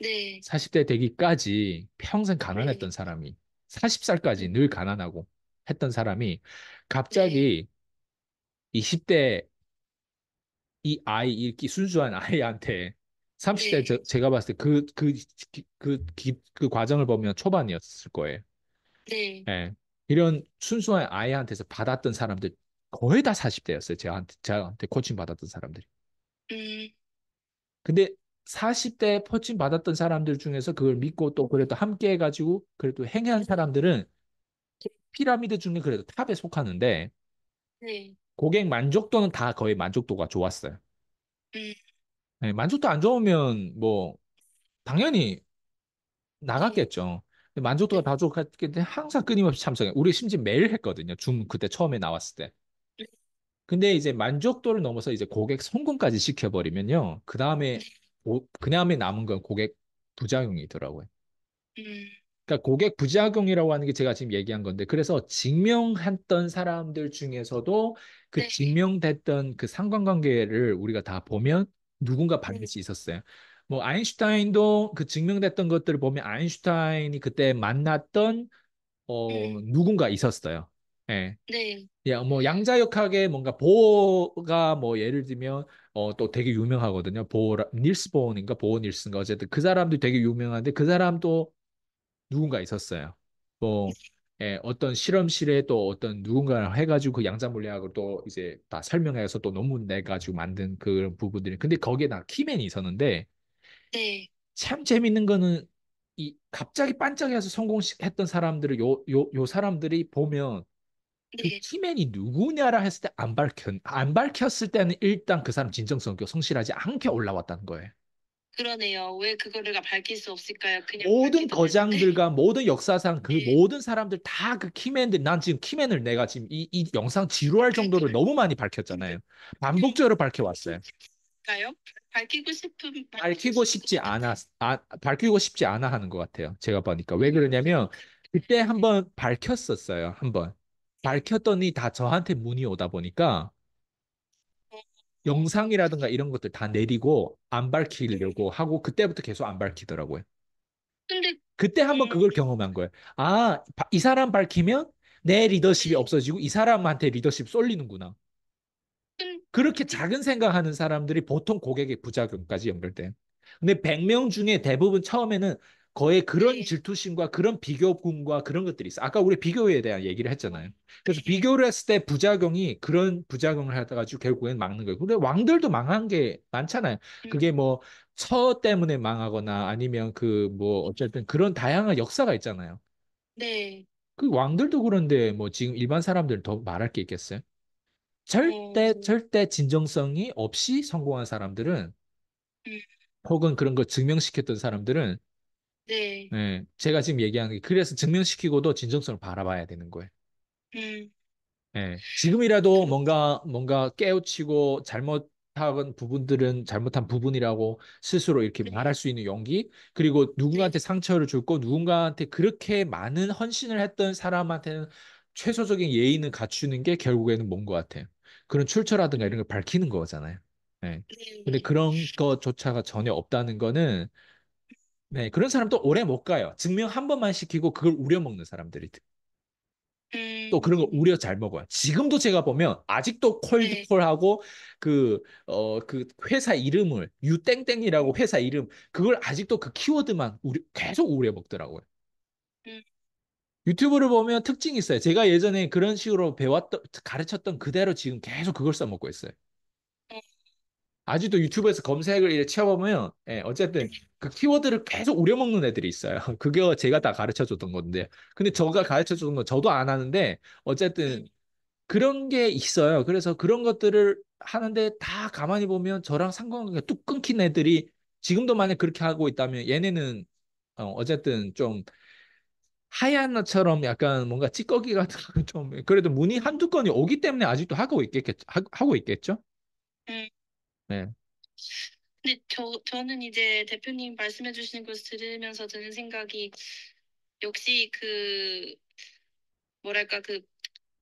네. 40대 되기까지 평생 네. 가난했던 사람이, 40살까지 늘 가난하고 했던 사람이 갑자기 20대 이 아이, 이렇게 순수한 아이한테 30대 네. 제, 가 봤을 때그그그그 그, 그 그 과정을 보면 초반이었을 거예요. 네. 예. 이런 순수한 아이한테서 받았던 사람들 거의 다 40대였어요. 저한테 저한테 코칭 받았던 사람들이. 음. 근데 40대 코칭 받았던 사람들 중에서 그걸 믿고 또 그래도 함께 해가지고 그래도 행한 사람들은 피라미드 중에 그래도 탑에 속하는데 네. 고객 만족도는 다 거의 만족도가 좋았어요. 음. 네, 만족도 안 좋으면 뭐 당연히 나갔겠죠. 만족도가 네. 다좋았겠는데 항상 끊임없이 참석해. 우리 심지어 매일 했거든요. 줌 그때 처음에 나왔을 때. 근데 이제 만족도를 넘어서 이제 고객 성공까지 시켜버리면요. 그 다음에 그 다음에 남은 건 고객 부작용이더라고요. 음. 그러니까 고객 부작용이라고 하는 게 제가 지금 얘기한 건데 그래서 증명했던 사람들 중에서도 그 네. 증명됐던 그 상관관계를 우리가 다 보면 누군가 네. 반을수 있었어요. 뭐 아인슈타인도 그 증명됐던 것들을 보면 아인슈타인이 그때 만났던 어 네. 누군가 있었어요. 예. 네. 야, 뭐 양자역학의 뭔가 보어가 뭐 예를 들면 어또 되게 유명하거든요. 보어 닐스 보어인가 보어 닐스인가 어쨌든 그 사람도 되게 유명한데 그 사람도 누군가 있었어요. 뭐 네. 예, 어떤 실험실에 또 어떤 누군가를 해가지고 그 양자 물리학을 또 이제 다 설명해서 또 논문 내가지고 만든 그런 부분들이 근데 거기에 나 키맨이 있었는데 네. 참 재밌는 거는 이 갑자기 반짝여서 성공했던 사람들을 요 요 요 사람들이 보면 그 네. 키맨이 누구냐라 했을 때 안 밝혔 안 밝혔을 때는 일단 그 사람 진정성 있 성실하지 않게 올라왔다는 거예요. 그러네요. 왜 그거를 밝힐 수 없을까요? 그냥 모든 밝히면- 거장들과 모든 역사상 그 네. 모든 사람들 다그 키맨들 난 지금 키맨을 내가 지금 이, 이 영상 지루할 네, 정도로 네. 너무 많이 밝혔잖아요. 반복적으로 밝혀왔어요. 가요? 밝히고 싶은 밝히고 싶지 않아 아, 밝히고 싶지 않아 하는 것 같아요. 제가 보니까 왜 그러냐면 그때 한번 밝혔었어요. 한번 밝혔더니 다 저한테 문이 오다 보니까 영상이라든가 이런 것들 다 내리고 안 네. 밝히려고 하고 그때부터 계속 안 밝히더라고요. 근데 그때 한번 네. 그걸 경험한 거예요. 아, 이 사람 밝히면 내 리더십이 네. 없어지고 이 사람한테 리더십 쏠리는구나. 음. 그렇게 작은 생각하는 사람들이 보통 고객의 부작용까지 연결된 근데 100명 중에 대부분 처음에는 거의 그런 네. 질투심과 그런 비교군과 그런 것들이 있어. 아까 우리 비교에 대한 얘기를 했잖아요. 그래서 네. 비교를 했을 때 부작용이 그런 부작용을 하다가지고 결국엔 막는 거예요. 근데 왕들도 망한 게 많잖아요. 그게 음. 뭐처 때문에 망하거나 아니면 그 뭐 어쨌든 그런 다양한 역사가 있잖아요. 네. 그 왕들도 그런데 뭐 지금 일반 사람들 은더 말할 게 있겠어요? 절대 네. 절대 진정성이 없이 성공한 사람들은 음. 혹은 그런 거 증명시켰던 사람들은 네. 네, 제가 지금 얘기하는 게 그래서 증명시키고도 진정성을 바라봐야 되는 거예요. 음. 네, 지금이라도 뭔가 뭔가 깨우치고 잘못한 부분들은 잘못한 부분이라고 스스로 이렇게 네. 말할 수 있는 용기 그리고 네. 누군가한테 상처를 줬고 누군가한테 그렇게 많은 헌신을 했던 사람한테는 최소적인 예의는 갖추는 게 결국에는 뭔 것 같아요. 그런 출처라든가 이런 걸 밝히는 거잖아요. 네. 근데 네. 그런 것조차가 전혀 없다는 거는 네, 그런 사람도 오래 못 가요. 증명 한 번만 시키고 그걸 우려 먹는 사람들이 또 그런 거 우려 잘 먹어요. 지금도 제가 보면 아직도 네. 콜드콜하고 그어그 어, 그 회사 이름을 유땡땡이라고 회사 이름 그걸 아직도 그 키워드만 우려, 계속 우려 먹더라고요. 음. 유튜브를 보면 특징이 있어요. 제가 예전에 그런 식으로 배웠던 가르쳤던 그대로 지금 계속 그걸 써먹고 있어요. 아직도 유튜브에서 검색을 이제 채워보면 예, 어쨌든 그 키워드를 계속 우려먹는 애들이 있어요. 그게 제가 다 가르쳐 줬던 건데 근데 저가 가르쳐 주는 건 저도 안 하는데 어쨌든 네. 그런 게 있어요. 그래서 그런 것들을 하는데 다 가만히 보면 저랑 상관관계가 뚝 끊긴 애들이 지금도 만약 그렇게 하고 있다면 얘네는 어, 어쨌든 좀 하얀 나처럼 약간 뭔가 찌꺼기 같은 좀 그래도 문이 한두 건이 오기 때문에 아직도 하고 있겠 하고 있겠죠? 음. 네. 근데 저, 저는 이제 대표님 말씀해 주시는 것을 들으면서 드는 생각이 역시 그 뭐랄까 그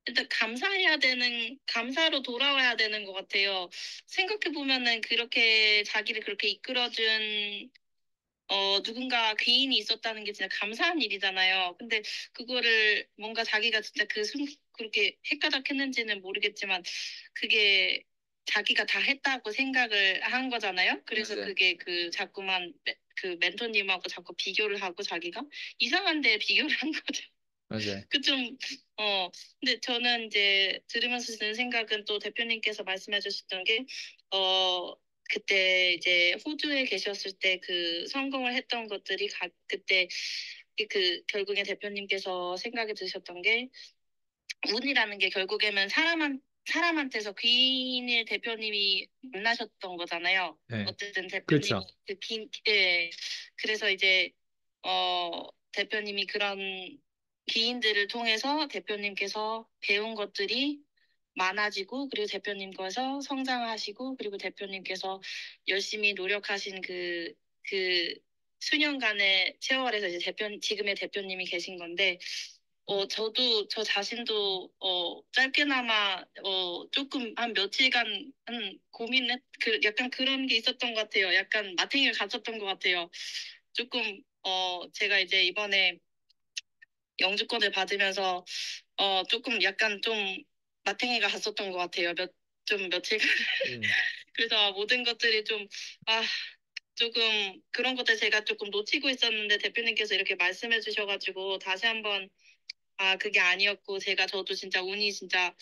일단 감사해야 되는 감사로 돌아와야 되는 것 같아요. 생각해 보면은 그렇게 자기를 그렇게 이끌어준 어 누군가 귀인이 있었다는 게 진짜 감사한 일이잖아요. 근데 그거를 뭔가 자기가 진짜 그 순, 그렇게 헷가닥했는지는 모르겠지만 그게 자기가 다 했다고 생각을 한 거잖아요. 그래서 맞아요. 그게 그 자꾸만 그 멘토님하고 자꾸 비교를 하고 자기가 이상한데 비교를 한 거죠. 맞아요. 그 좀, 어, 근데 저는 이제 들으면서 드는 생각은 또 대표님께서 말씀해 주셨던 게, 어, 그때 이제 호주에 계셨을 때 그 성공을 했던 것들이 가, 그때 그 결국에 대표님께서 생각이 드셨던 게 운이라는 게 결국에는 사람한 테 사람한테서 귀인일 대표님이 만나셨던 거잖아요. 네. 어쨌든 대표님 그렇죠. 그 긴, 예. 그래서 이제 어 대표님이 그런 귀인들을 통해서 대표님께서 배운 것들이 많아지고 그리고 대표님께서 성장하시고 그리고 대표님께서 열심히 노력하신 그그 그 수년간의 세월에서 이제 대표 지금의 대표님이 계신 건데 어, 저도 저 자신도 어, 짧게나마 어, 조금 한 며칠간 한 고민했 그 약간 그런 게 있었던 것 같아요. 약간 마탱이를 갔었던 것 같아요. 조금 어, 제가 이제 이번에 영주권을 받으면서 어, 조금 약간 좀 마탱이가 갔었던 것 같아요. 몇 좀 며칠간 음. 그래서 모든 것들이 좀아 조금 그런 것들 제가 조금 놓치고 있었는데 대표님께서 이렇게 말씀해 주셔가지고 다시 한번 아 그게 아니었고 제가 저도 진짜 운이 진짜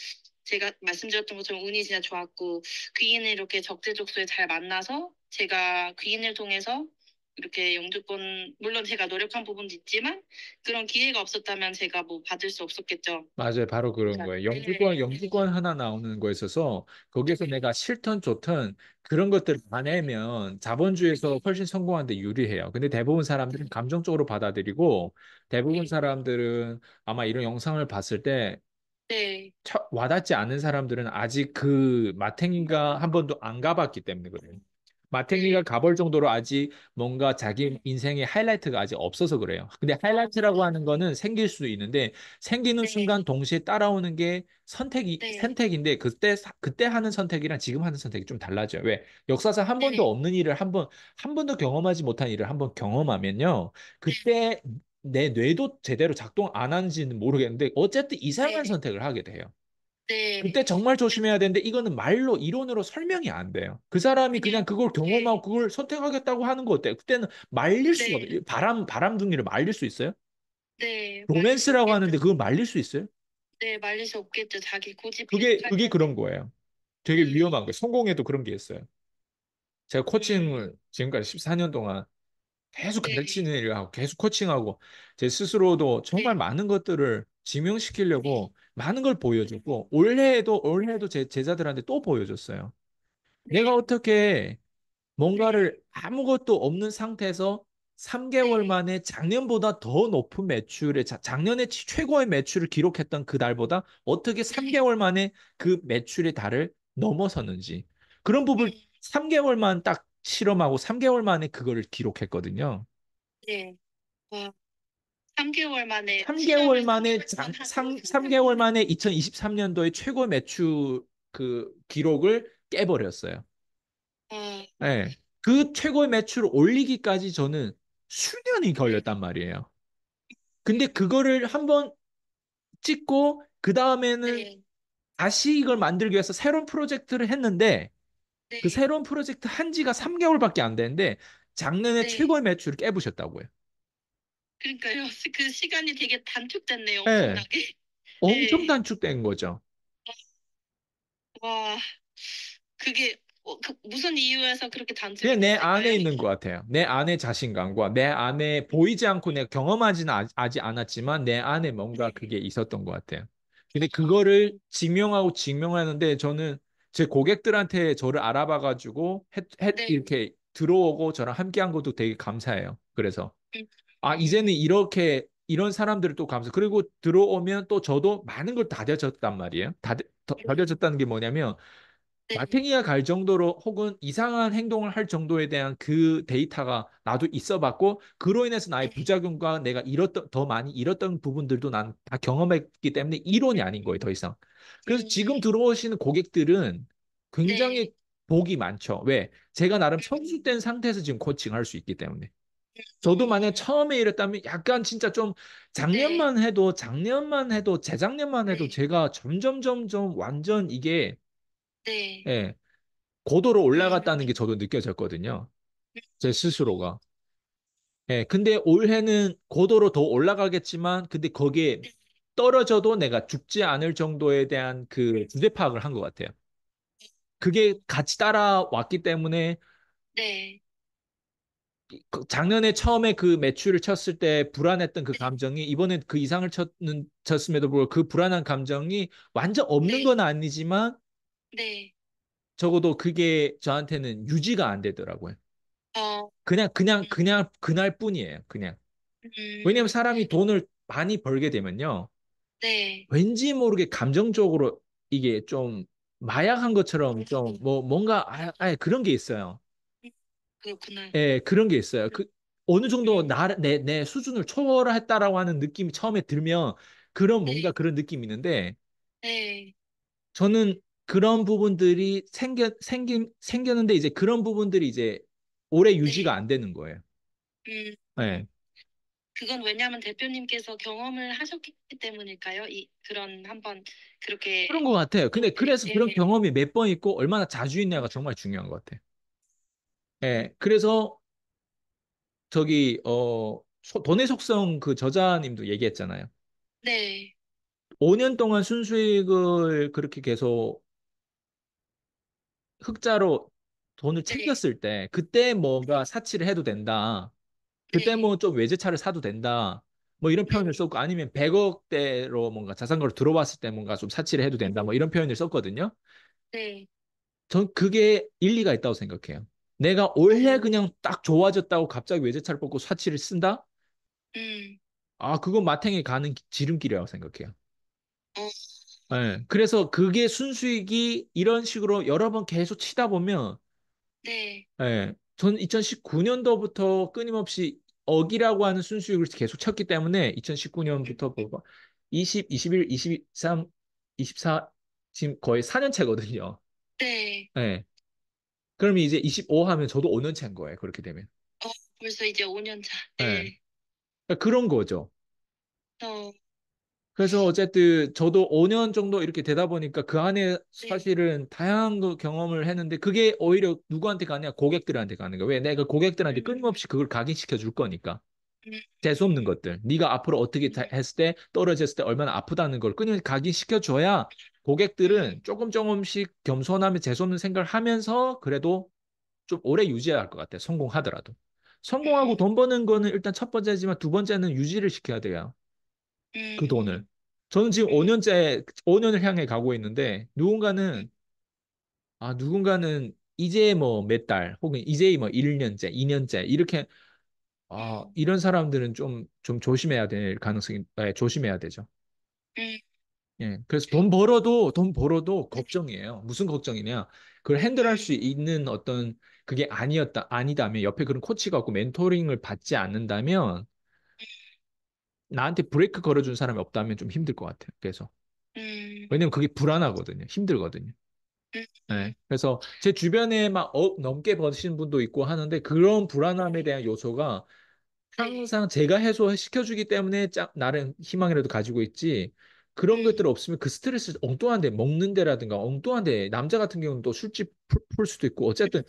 제가 말씀드렸던 것처럼 운이 진짜 좋았고 귀인을 이렇게 적재적소에 잘 만나서 제가 귀인을 통해서 이렇게 영주권 물론 제가 노력한 부분도 있지만 그런 기회가 없었다면 제가 뭐 받을 수 없었겠죠. 맞아요, 바로 그런 거예요. 영주권 영주권 하나 나오는 거에 있어서 거기에서 네. 내가 싫든 좋든 그런 것들을 안내면 자본주의에서 네. 훨씬 성공하는데 유리해요. 근데 대부분 사람들은 네. 감정적으로 받아들이고 대부분 사람들은 아마 이런 영상을 봤을 때 네. 와닿지 않은 사람들은 아직 그 마탱이가 한 번도 안 가봤기 때문에 그래요. 마탱이가 가볼 정도로 아직 뭔가 자기 인생의 하이라이트가 아직 없어서 그래요. 근데 하이라이트라고 하는 거는 생길 수 있는데 생기는 네. 순간 동시에 따라오는 게 선택이 네. 선택인데 그때 그때 하는 선택이랑 지금 하는 선택이 좀 달라져요. 왜? 역사상 한 번도 네. 없는 일을 한 번 한 번도 경험하지 못한 일을 한 번 경험하면요. 네. 그때 내 뇌도 제대로 작동 안 하는지는 모르겠는데 어쨌든 네. 이상한 선택을 하게 돼요. 네. 그때 정말 조심해야 되는데 이거는 말로 이론으로 설명이 안 돼요. 그 사람이 네. 그냥 그걸 네. 경험하고 그걸 선택하겠다고 하는 거 어때? 그때는 말릴 네. 수가 없 바람 바람둥이를 말릴 수 있어요? 네. 로맨스라고 하는데 그걸 말릴 수 있어요? 네, 말릴 수 없겠죠. 자기 고집. 그게 그게 그런 거예요. 되게 위험한 거예요. 성공에도 그런 게 있어요. 제가 코칭을 지금까지 14년 동안 계속 가르치는 네. 일을 하고 계속 코칭하고 제 스스로도 네. 정말 많은 것들을 지명시키려고 네. 많은 걸 보여줬고 올해에도 올해에도 제 제자들한테 또 보여줬어요. 내가 어떻게 뭔가를 아무것도 없는 상태에서 3개월 만에 작년보다 더 높은 매출에 작년에 최고의 매출을 기록했던 그 달보다 어떻게 3개월 만에 그 매출의 달을 넘어섰는지 그런 부분 3개월만 딱 실험하고 3개월 만에 그거를 기록했거든요. 네. 와, 어, 3개월 만에 3개월 만에 장, 3, 3개월 만에 2023년도에 최고 매출 그 기록을 깨버렸어요. 음. 네. 그 최고의 매출을 올리기까지 저는 수년이 걸렸단 말이에요. 근데 그거를 한번 찍고 그 다음에는 네. 다시 이걸 만들기 위해서 새로운 프로젝트를 했는데 네. 그 새로운 프로젝트 한 지가 3개월밖에 안 되는데 작년에 네. 최고의 매출을 깨부셨다고 해요. 그러니까요. 그 시간이 되게 단축됐네요. 네. 엄청나게. 엄청 네. 단축된 거죠. 와, 그게 어, 그 무슨 이유에서 그렇게 단축 그게 내 안에 됐을까 있는 것 같아요. 내 안에 자신감과 내 안에 보이지 않고 내가 경험하지는 아- 아직 않았지만 내 안에 뭔가 네. 그게 있었던 것 같아요. 근데 그거를 증명하고 증명하는데 저는 제 고객들한테 저를 알아봐 가지고 네. 이렇게 들어오고 저랑 함께 한 것도 되게 감사해요. 그래서 음. 아 이제는 이렇게 이런 사람들을 또 감사. 그리고 들어오면 또 저도 많은 걸 다져졌단 말이에요. 다 다져졌다는 음. 게 뭐냐면 네. 마탱이가 갈 정도로 혹은 이상한 행동을 할 정도에 대한 그 데이터가 나도 있어봤고 그로 인해서 나의 네. 부작용과 내가 잃었던 더 많이 잃었던 부분들도 난 다 경험했기 때문에 이론이 아닌 거예요 더 이상 그래서 네. 지금 들어오시는 고객들은 굉장히 네. 복이 많죠. 왜? 제가 나름 성숙된 네. 상태에서 지금 코칭할 수 있기 때문에. 네. 저도 만약 처음에 이랬다면 약간 진짜 좀 작년만 네. 해도 작년만 해도 재작년만 해도 제가 점점 점점 완전 이게 네. 예, 고도로 올라갔다는 그렇죠. 게 저도 느껴졌거든요. 제 스스로가. 예, 근데 올해는 고도로 더 올라가겠지만 근데 거기에 떨어져도 내가 죽지 않을 정도에 대한 그 주제 파악을 한 것 같아요. 그게 같이 따라왔기 때문에 네. 그 작년에 처음에 그 매출을 쳤을 때 불안했던 그 감정이 이번에 그 이상을 쳤는 쳤음에도 불구하고 그 불안한 감정이 완전 없는 네. 건 아니지만 네. 적어도 그게 저한테는 유지가 안 되더라고요. 어. 그냥 그냥 음. 그냥 그날 뿐이에요. 그냥. 음. 왜냐면 하 사람이 돈을 많이 벌게 되면요. 네. 왠지 모르게 감정적으로 이게 좀 마약한 것처럼 네. 좀뭐 뭔가 아, 그런 게 있어요. 음, 그렇구나. 예, 그런 게 있어요. 그 어느 정도 네. 나내내 내 수준을 초월했다라고 하는 느낌이 처음에 들면 그런 네. 뭔가 네. 그런 느낌이 있는데 네. 저는 그런 부분들이 생겨 생긴 생겼는데 이제 그런 부분들이 이제 오래 유지가 안 되는 거예요. 음. 네. 그건 왜냐하면 대표님께서 경험을 하셨기 때문일까요? 이 그런 한번 그렇게 그런 것 같아요. 근데 그래서 네. 그런 경험이 몇 번 있고 얼마나 자주 있냐가 정말 중요한 것 같아요. 예, 그래서 저기 어 돈의 속성 그 저자님도 얘기했잖아요. 네. 5년 동안 순수익을 그렇게 계속 흑자로 돈을 네. 챙겼을 때 그때 뭔가 네. 사치를 해도 된다. 예, 그때 예. 뭐좀 외제차를 사도 된다. 뭐 이런 표현을 썼고 아니면 100억대로 뭔가 자산가를 들어왔을 때 뭔가 좀 사치를 해도 된다. 뭐 이런 표현을 썼거든요. 네. 전 그게 일리가 있다고 생각해요. 내가 원래 음. 그냥 딱 좋아졌다고 갑자기 외제차를 뽑고 사치를 쓴다? 음. 아, 그건 마탱에 가는 지름길이라고 생각해요. 네. 그래서 그게 순수익이 이런 식으로 여러 번 계속 치다 보면 네. 네. 전 2019년도부터 끊임없이 억이라고 하는 순수익을 계속 쳤기 때문에 2019년부터 20, 21, 23, 24 지금 거의 4년 차거든요. 네. 네. 그러면 이제 25 하면 저도 5년 차인 거예요. 그렇게 되면. 어, 벌써 이제 5년 차. 네. 네. 그러니까 그런 거죠. 어. 그래서 어쨌든 저도 5년 정도 이렇게 되다 보니까 그 안에 네. 사실은 다양한 거 경험을 했는데 그게 오히려 누구한테 가냐 고객들한테 가는 거야. 왜 내가 고객들한테 음. 끊임없이 그걸 각인시켜 줄 거니까. 음. 재수 없는 것들, 네가 앞으로 어떻게 했을 때 떨어졌을 때 얼마나 아프다는 걸 끊임없이 각인시켜 줘야 고객들은 음. 조금 조금씩 겸손하며 재수 없는 생각을 하면서 그래도 좀 오래 유지해야 할 것 같아. 성공하더라도. 성공하고 돈 버는 거는 일단 첫 번째지만 두 번째는 유지를 시켜야 돼요. 음. 그 돈을. 저는 지금 음, 5년째, 5년을 향해 가고 있는데, 누군가는, 음. 아, 누군가는 이제 뭐 몇 달, 혹은 이제 뭐 1년째, 2년째, 이렇게, 아, 이런 사람들은 좀, 좀 조심해야 될 가능성이, 아, 예, 조심해야 되죠. 음, 예. 그래서 돈 벌어도, 돈 벌어도 걱정이에요. 무슨 걱정이냐. 그걸 핸들할 음. 수 있는 어떤, 그게 아니었다, 아니다면, 옆에 그런 코치가 없고 멘토링을 받지 않는다면, 나한테 브레이크 걸어준 사람이 없다면 좀 힘들 것 같아요. 그래서 음. 왜냐면 그게 불안하거든요. 힘들거든요. 음. 네. 그래서 제 주변에 막 어, 넘게 버는 분도 있고 하는데 그런 불안함에 대한 요소가 항상 제가 해소시켜주기 때문에 짜, 나름 희망이라도 가지고 있지 그런 음. 것들 없으면 그 스트레스 엉뚱한 데 먹는 데라든가 엉뚱한 데 남자 같은 경우는 또 술집 풀, 풀 수도 있고 어쨌든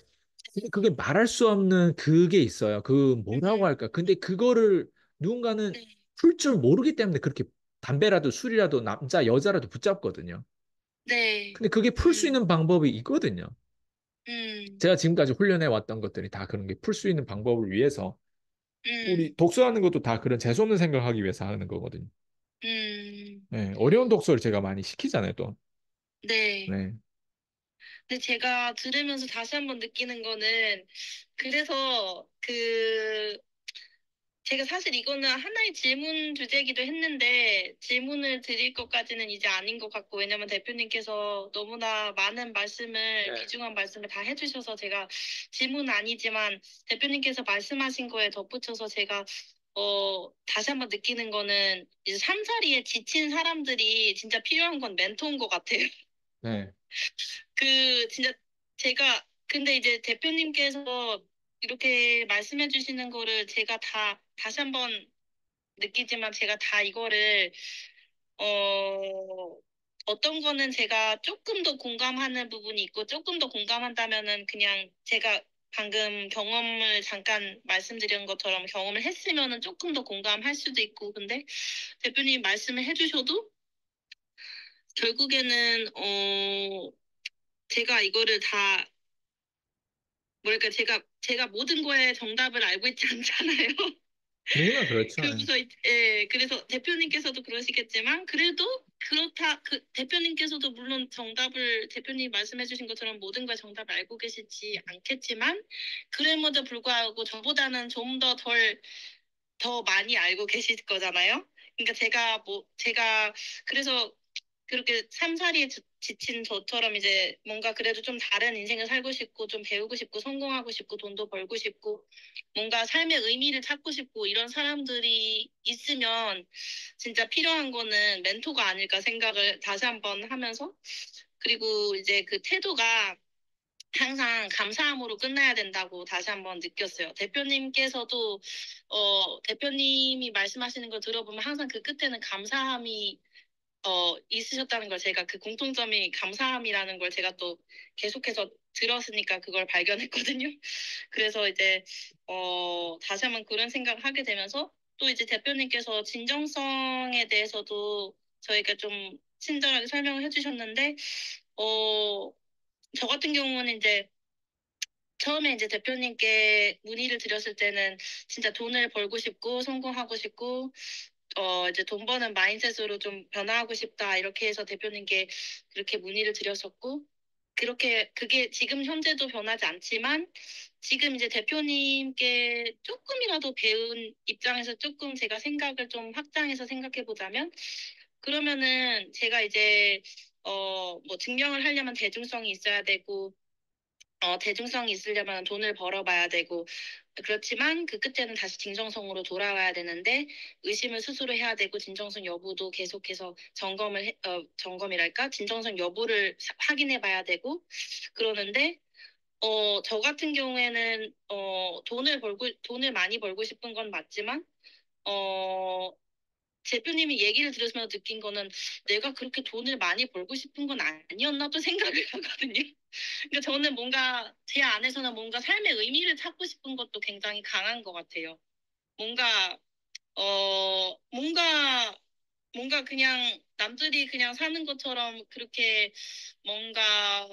그게 말할 수 없는 그게 있어요. 그 뭐라고 음. 할까 근데 그거를 누군가는 풀줄 모르기 때문에 그렇게 담배라도 술이라도 남자 여자라도 붙잡거든요. 네. 근데 그게 풀수 음. 있는 방법이 있거든요. 음. 제가 지금까지 훈련해 왔던 것들이 다 그런 게 풀 수 있는 방법을 위해서 음. 우리 독서하는 것도 다 그런 재수 없는 생각하기 위해서 하는 거거든요. 음. 네, 어려운 독서를 제가 많이 시키잖아요, 또. 네. 네. 근데 제가 들으면서 다시 한번 느끼는 거는 그래서 그 제가 사실 이거는 하나의 질문 주제이기도 했는데 질문을 드릴 것까지는 이제 아닌 것 같고 왜냐면 대표님께서 너무나 많은 말씀을 네. 귀중한 말씀을 다 해주셔서 제가 질문은 아니지만 대표님께서 말씀하신 거에 덧붙여서 제가 어, 다시 한번 느끼는 거는 이제 삼자리에 지친 사람들이 진짜 필요한 건 멘토인 것 같아요. 네. 그 진짜 제가 근데 이제 대표님께서 이렇게 말씀해 주시는 거를 제가 다 다시 한번 느끼지만 제가 다 이거를 어 어떤 거는 제가 조금 더 공감하는 부분이 있고 조금 더 공감한다면은 그냥 제가 방금 경험을 잠깐 말씀드린 것처럼 경험을 했으면은 조금 더 공감할 수도 있고 근데 대표님 말씀을 해주셔도 결국에는 어 제가 이거를 다 뭐랄까 제가 제가 모든 거에 정답을 알고 있지 않잖아요. 누구나 그렇잖 그래서 예, 그래서 대표님께서도 그러시겠지만 그래도 그렇다 그 대표님께서도 물론 정답을 대표님 말씀해주신 것처럼 모든 걸정답 알고 계시지 않겠지만 그래에도 불구하고 저보다는 좀 더 덜 더 많이 알고 계실 거잖아요. 그러니까 제가 뭐 제가 그래서 그렇게 삼살이에 지친 저처럼 이제 뭔가 그래도 좀 다른 인생을 살고 싶고 좀 배우고 싶고 성공하고 싶고 돈도 벌고 싶고 뭔가 삶의 의미를 찾고 싶고 이런 사람들이 있으면 진짜 필요한 거는 멘토가 아닐까 생각을 다시 한번 하면서 그리고 이제 그 태도가 항상 감사함으로 끝나야 된다고 다시 한번 느꼈어요. 대표님께서도 어, 대표님이 말씀하시는 걸 들어보면 항상 그 끝에는 감사함이 어, 있으셨다는 걸 제가 그 공통점이 감사함이라는 걸 제가 또 계속해서 들었으니까 그걸 발견했거든요. 그래서 이제 어, 다시 한번 그런 생각을 하게 되면서 또 이제 대표님께서 진정성에 대해서도 저희가 좀 친절하게 설명을 해주셨는데 어, 저 같은 경우는 이제 처음에 이제 대표님께 문의를 드렸을 때는 진짜 돈을 벌고 싶고 성공하고 싶고 어, 이제 돈 버는 마인셋으로 좀 변화하고 싶다 이렇게 해서 대표님께 그렇게 문의를 드렸었고 그렇게 그게 지금 현재도 변하지 않지만 지금 이제 대표님께 조금이라도 배운 입장에서 조금 제가 생각을 좀 확장해서 생각해 보자면 그러면은 제가 이제 어 뭐 증명을 하려면 대중성이 있어야 되고 어 대중성이 있으려면 돈을 벌어봐야 되고 그렇지만 그 끝에는 다시 진정성으로 돌아와야 되는데 의심을 스스로 해야 되고 진정성 여부도 계속해서 점검을 해, 어, 점검이랄까 진정성 여부를 확인해 봐야 되고 그러는데 어, 저 같은 경우에는 어, 돈을 벌고 돈을 많이 벌고 싶은 건 맞지만 어, 대표님이 얘기를 들으면서 느낀 거는 내가 그렇게 돈을 많이 벌고 싶은 건 아니었나 또 생각을 하거든요. 그러니까 저는 뭔가 제 안에서는 뭔가 삶의 의미를 찾고 싶은 것도 굉장히 강한 것 같아요. 뭔가 어 뭔가 뭔가 그냥 남들이 그냥 사는 것처럼 그렇게 뭔가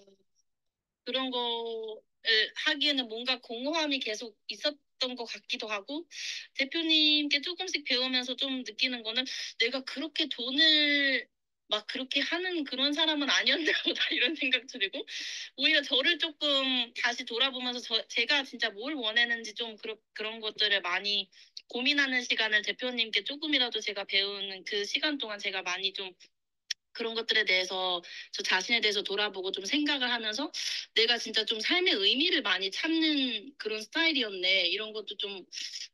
그런 거를 하기에는 뭔가 공허함이 계속 있었 것 같기도 하고 대표님께 조금씩 배우면서 좀 느끼는 거는 내가 그렇게 돈을 막 그렇게 하는 그런 사람은 아니었나 보다 이런 생각 들고 오히려 저를 조금 다시 돌아보면서 저, 제가 진짜 뭘 원하는지 좀 그러, 그런 것들을 많이 고민하는 시간을 대표님께 조금이라도 제가 배우는 그 시간 동안 제가 많이 좀 그런 것들에 대해서 저 자신에 대해서 돌아보고 좀 생각을 하면서 내가 진짜 좀 삶의 의미를 많이 찾는 그런 스타일이었네 이런 것도 좀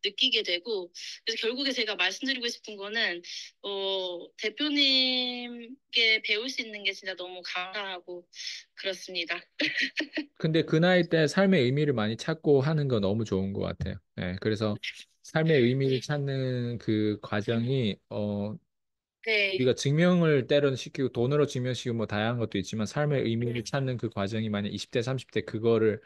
느끼게 되고 그래서 결국에 제가 말씀드리고 싶은 거는 어, 대표님께 배울 수 있는 게 진짜 너무 감사하고 그렇습니다. 근데 그 나이 때 삶의 의미를 많이 찾고 하는 거 너무 좋은 것 같아요. 네, 그래서 삶의 의미를 찾는 그 과정이 어 네. 우리가 증명을 때론 시키고 돈으로 증명시키고 뭐 다양한 것도 있지만 삶의 의미를 네. 찾는 그 과정이 만약 20대, 30대 그거를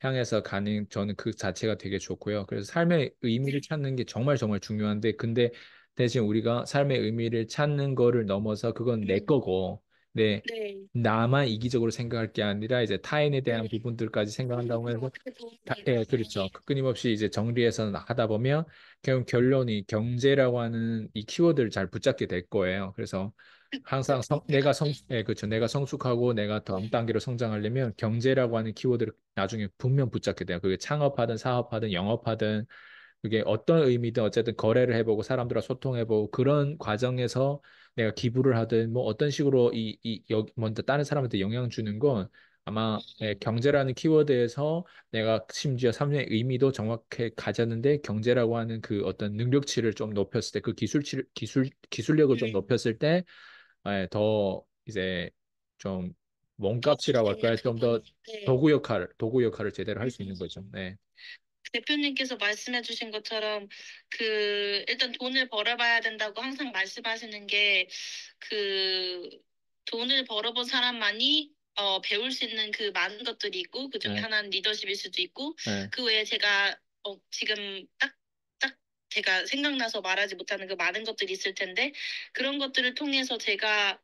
향해서 가는 저는 그 자체가 되게 좋고요. 그래서 삶의 의미를 네. 찾는 게 정말 정말 중요한데 근데 대신 우리가 삶의 의미를 찾는 거를 넘어서 그건 내 네. 거고 네, 네. 나만 이기적으로 생각할 게 아니라 이제 타인에 대한 네. 부분들까지 생각한다고 해서 다, 예, 그렇죠. 네. 끊임없이 이제 정리해서 하다 보면 결국 결론이 경제라고 하는 이 키워드를 잘 붙잡게 될 거예요. 그래서 항상 성, 네, 내가 성, 예, 그렇죠. 내가 성숙하고 내가 다음 단계로 네. 성장하려면 경제라고 하는 키워드를 나중에 분명 붙잡게 돼요. 그게 창업하든 사업하든 영업하든 그게 어떤 의미든 어쨌든 거래를 해보고 사람들과 소통해보고 그런 과정에서 내가 기부를 하든 뭐 어떤 식으로 이, 이 여기 먼저 다른 사람한테 영향 주는 건 아마 네, 경제라는 키워드에서 내가 심지어 삶의 의미도 정확히 가졌는데 경제라고 하는 그 어떤 능력치를 좀 높였을 때 그 기술치 기술 기술력을 좀 음. 높였을 때더 예, 이제 좀 몸값이라고 할까요? 좀 더 도구 역할, 도구 역할을 제대로 할 수 있는 음. 거죠. 네. 대표님께서 말씀해 주신 것처럼 그 일단 돈을 벌어봐야 된다고 항상 말씀하시는 게 그 돈을 벌어본 사람만이 어, 배울 수 있는 그 많은 것들이 있고 그 중에 네. 하나는 리더십일 수도 있고 네. 그 외에 제가 어, 지금 딱 딱 제가 생각나서 말하지 못하는 그 많은 것들이 있을 텐데 그런 것들을 통해서 제가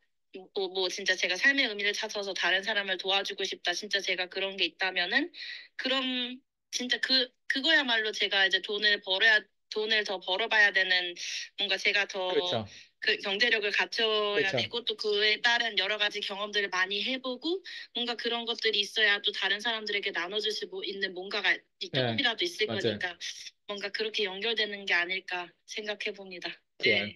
뭐, 뭐 진짜 제가 삶의 의미를 찾아서 다른 사람을 도와주고 싶다 진짜 제가 그런 게 있다면은 그럼 진짜 그 그거야말로 제가 이제 돈을 벌어야 돈을 더 벌어봐야 되는 뭔가 제가 더 그렇죠. 그 경제력을 갖춰야 그렇죠. 되고 또 그에 따른 여러 가지 경험들을 많이 해보고 뭔가 그런 것들이 있어야 또 다른 사람들에게 나눠줄 수 있는 뭔가가 네. 조금이라도 있을 맞 거니까 뭔가 그렇게 연결되는 게 아닐까 생각해 봅니다. 네.